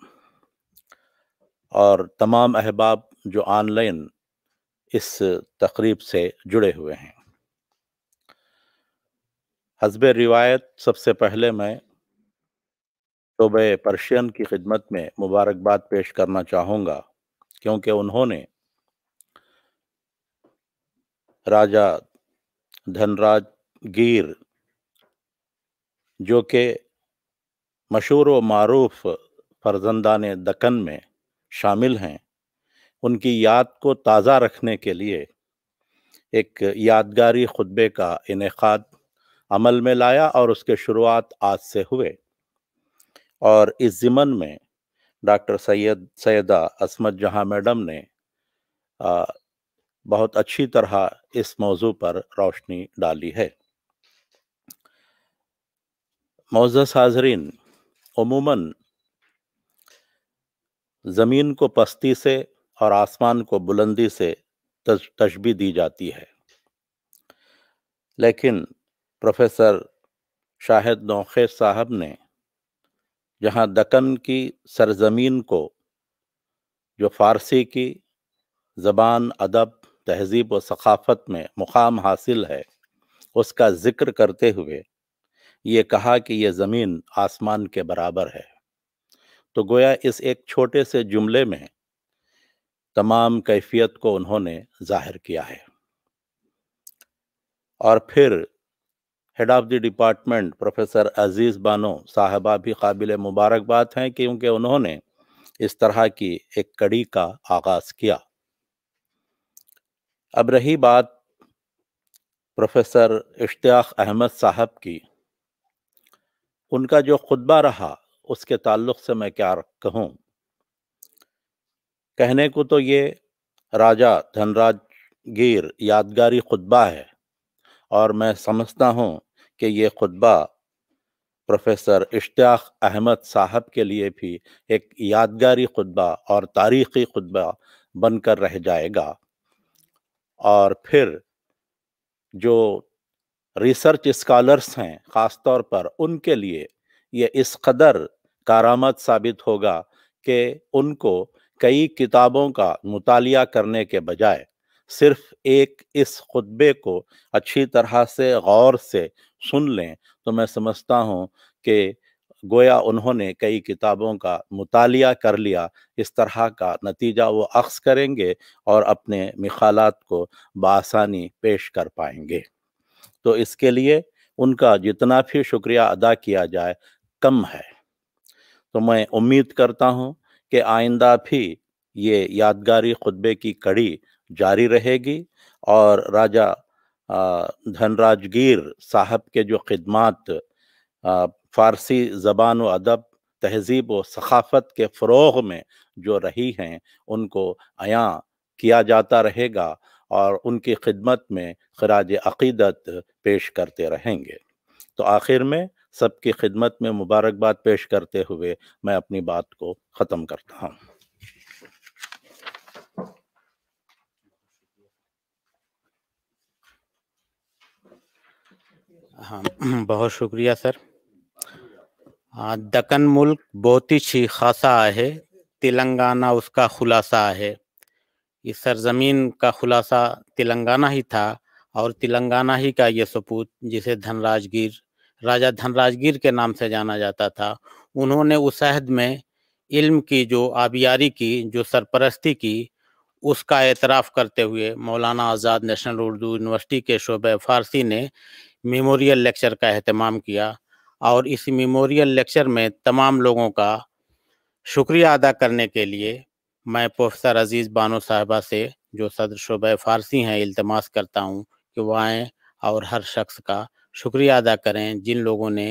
और तमाम अहबाब जो ऑनलाइन इस तकरीब से जुड़े हुए हैं हजब रिवायत सबसे पहले मैं शोब पर्शियन की खिदमत में मुबारकबाद पेश करना चाहूँगा क्योंकि उन्होंने राजा धनराज गिर जो कि मशहूर व मरूफ फरजंदा दक्कन में शामिल हैं उनकी याद को ताज़ा रखने के लिए एक यादगारी खुतबे का इनका अमल में लाया और उसके शुरुआत आज से हुए और इस ज़िमन में डॉक्टर सैयद सैदा असमत जहां मैडम ने आ, बहुत अच्छी तरह इस मौजू पर रोशनी डाली है मोज़ हाजरीन अमूमन ज़मीन को पस्ती से और आसमान को बुलंदी से तशबी दी जाती है लेकिन प्रोफेसर शाहिद नौखे साहब ने जहाँ दक्कन की सरजमीन को जो फ़ारसी की ज़बान अदब तहज़ीब व सकाफ़त में मुकाम हासिल है उसका ज़िक्र करते हुए ये कहा कि ये ज़मीन आसमान के बराबर है तो गोया इस एक छोटे से जुमले में तमाम कैफियत को उन्होंने जाहिर किया है और फिर head of the department professor Aziz Bano साहबा भी काबिल मुबारकबाद हैं क्योंकि उन्होंने इस तरह की एक कड़ी का आगाज़ किया अब रही बात प्रोफेसर इश्तियाक अहमद साहब की उनका जो खुतबा रहा उसके ताल्लुक से मैं क्या कहूँ कहने को तो ये राजा धनराज गिर यादगारी खुतबा है और मैं समझता हूँ कि ये खुतबा प्रोफेसर इश्ताक़ अहमद साहब के लिए भी एक यादगारी खुतबा और तारीख़ी खुतबा बनकर रह जाएगा और फिर जो रिसर्च स्कॉलर्स हैं ख़ास तौर पर उनके लिए ये इस कदर कारामद साबित होगा कि उनको कई किताबों का मुतालिया करने के बजाय सिर्फ एक इस खुतबे को अच्छी तरह से गौर से सुन लें तो मैं समझता हूँ कि गोया उन्होंने कई किताबों का मुतालिया कर लिया इस तरह का नतीजा वो अक्स करेंगे और अपने मिखालात को बासानी पेश कर पाएंगे तो इसके लिए उनका जितना भी शुक्रिया अदा किया जाए कम है तो मैं उम्मीद करता हूँ कि आइंदा भी ये यादगारी खुतबे की कड़ी जारी रहेगी और राजा धनराजगीर साहब के जो खदमात फ़ारसी ज़बान व अदब तहजीब व सखाफत के फ़रोग में जो रही हैं उनको अया किया जाता रहेगा और उनकी खिदमत में खराज अकीदत पेश करते रहेंगे तो आखिर में सबकी खिदमत में मुबारकबाद पेश करते हुए मैं अपनी बात को ख़त्म करता हूँ हाँ बहुत शुक्रिया सर दकन दक्कन मुल्क बहुत ही छी खासा है तेलंगाना उसका खुलासा है इस सरजमीन का खुलासा तेलंगाना ही था और तेलंगाना ही का ये सपूत जिसे धनराजगीर राजा धनराजगीर के नाम से जाना जाता था उन्होंने उस अहद में इल्म की जो आबियारी की जो सरपरस्ती की उसका एतराफ़ करते हुए मौलाना आज़ाद नेशनल उर्दू यूनिवर्सिटी के शोब फारसी ने मेमोरियल लेक्चर का अहतमाम किया और इस मेमोरियल लेक्चर में तमाम लोगों का शुक्रिया अदा करने के लिए मैं प्रोफेसर अजीज़ बानो साहबा से जो सदर शोब फारसी हैं इल्तमास करता हूँ कि वह आएँ और हर शख्स का शुक्रिया अदा करें जिन लोगों ने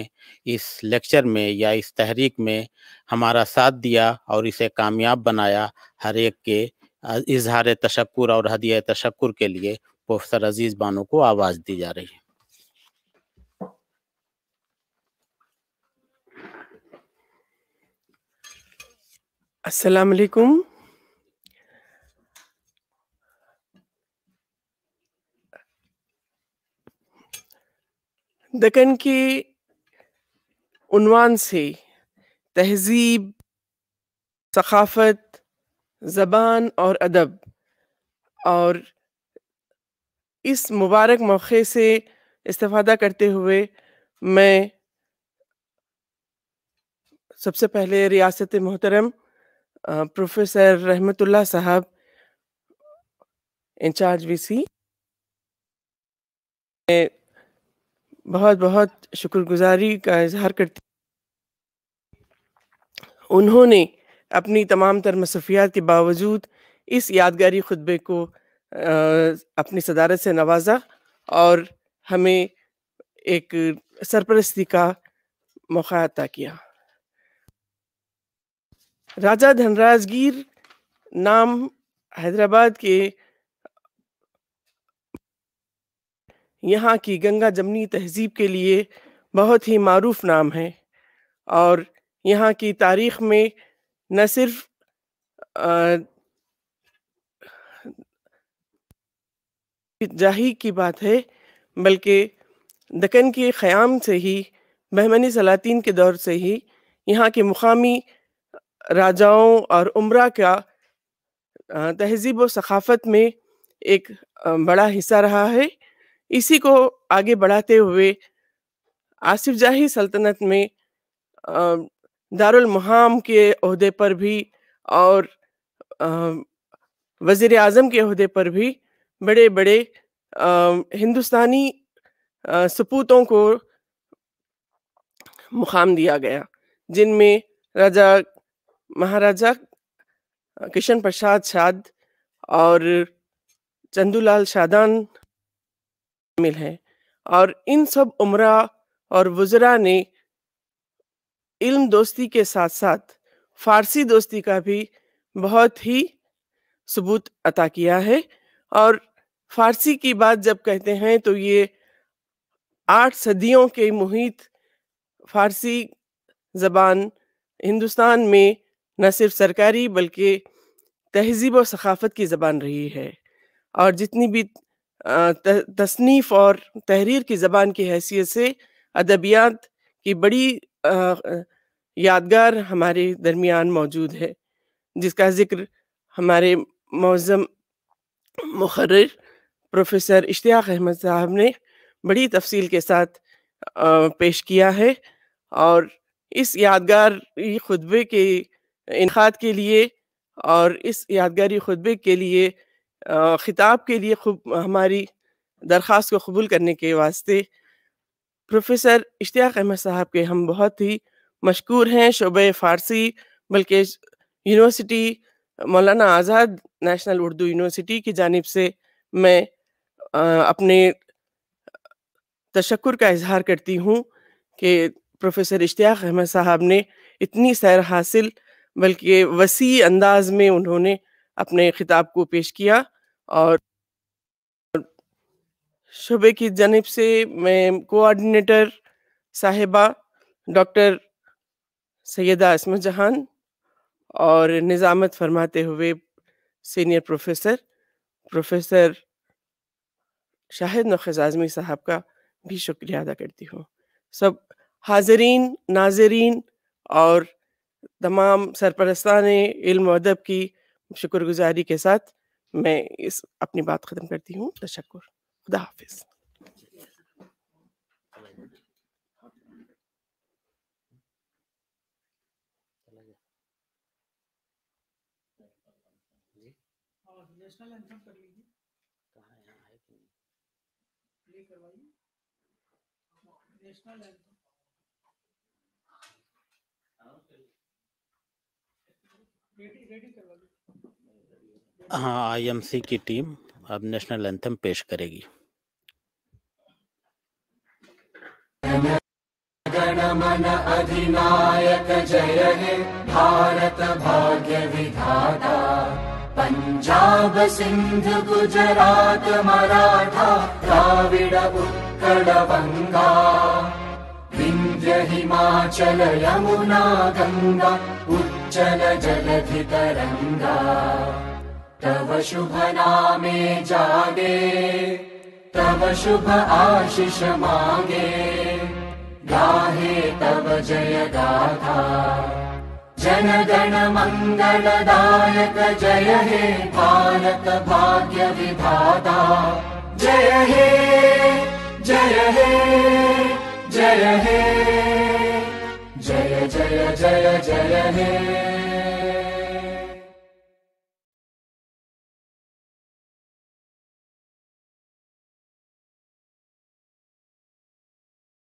इस लेक्चर में या इस तहरीक में हमारा साथ दिया और इसे कामयाब बनाया हर एक के इजहार तशक्र और हदिया तशक्र के लिए प्रोफेसर अजीज़ बानो को आवाज़ दी जा रही है असलकुम दकन के उनवान से तहज़ीब सकाफत ज़बान और अदब और इस मुबारक मौके से इस्तेफादा करते हुए मैं सबसे पहले रियासत मोहतरम प्रोफेसर रहमतुल्ला साहब इंचार्ज वीसी बहुत बहुत शुक्रगुजारी का इजहार करती उन्होंने अपनी तमाम तर मसरूफियात के बावजूद इस यादगारी खुतबे को अपनी सदारत से नवाजा और हमें एक सरपरस्ती का मौका अता किया राजा धनराजगीर नाम हैदराबाद के यहाँ की गंगा जमनी तहजीब के लिए बहुत ही मरूफ नाम है और यहाँ की तारीख में न सिर्फ जाही की बात है बल्कि दक्कन के ख़याम से ही बहमनी सलातीन के दौर से ही यहाँ के मुकामी राजाओं और उम्र का तहजीब व सकाफ़त में एक बड़ा हिस्सा रहा है इसी को आगे बढ़ाते हुए आसिफ जाही सल्तनत में दारुल मुहाम के अहदे पर भी और वजीर आजम के अहदे पर भी बड़े बड़े हिंदुस्तानी सपूतों को मुकाम दिया गया जिनमें राजा महाराजा किशन प्रसाद शाद और चंदूलाल शादान शामिल हैं और इन सब उमरा और वज़रा ने इल्म दोस्ती के साथ साथ फारसी दोस्ती का भी बहुत ही सबूत अता किया है और फारसी की बात जब कहते हैं तो ये आठ सदियों के मुहित फारसी ज़बान हिंदुस्तान में न सिर्फ सरकारी बल्कि तहजीब और सखाफत की ज़बान रही है और जितनी भी तसनीफ़ और तहरीर की ज़बान की हैसियत से अदबियात की बड़ी यादगार हमारे दरमियान मौजूद है जिसका ज़िक्र हमारे मौज़म मुखर प्रोफेसर इश्तियाक अहमद साहब ने बड़ी तफसील के साथ पेश किया है और इस यादगार खुतबे के इनखात के लिए और इस यादगारी खुतबे के लिए ख़िताब के लिए खुब हमारी दरख्वास्त को कबूल करने के वास्ते प्रोफेसर इश्तियाक अहमद साहब के हम बहुत ही मशहूर हैं शोब फ़ारसी बल्कि यूनिवर्सिटी मौलाना आज़ाद नेशनल उर्दू यूनिवर्सिटी की जानब से मैं आ, अपने तशक्र का इजहार करती हूँ कि प्रोफेसर इश्तियाक अहमद साहब ने इतनी सैर हासिल बल्कि वसी अंदाज में उन्होंने अपने खिताब को पेश किया और शुबे की जानब से मैं कोऑर्डिनेटर साहिबा डॉक्टर सैदा असम जहान और निज़ामत फरमाते हुए सीनियर प्रोफेसर प्रोफेसर शाहिद नजाजमी आज़मी साहब का भी शुक्रिया अदा करती हूँ सब हाजरीन नाजरीन और तमाम सरपरस्तान इल्म अदब की शुक्रगुजारी के साथ मैं इस अपनी बात ख़त्म करती हूँ तशक्र खुदा हाफिज़ कर रेडी रेडी करवा हाँ आईएमसी की टीम अब नेशनल एंथम पेश करेगी गणमन अधिनायक जय हे भारत भाग्य विधाता पंजाब सिंध गुजरात मराठा द्राविड उत्कल बंगा विंध्य हिमाचल यमुना गंगा उच्चल जलधि तरंगा तव शुभ जागे तव शुभ आशिष मागे गाहे तव जय गाथा जन गण जय हे भारत भाग्य विधाता। जय हे जय हे जय हे जय जय जय जय हे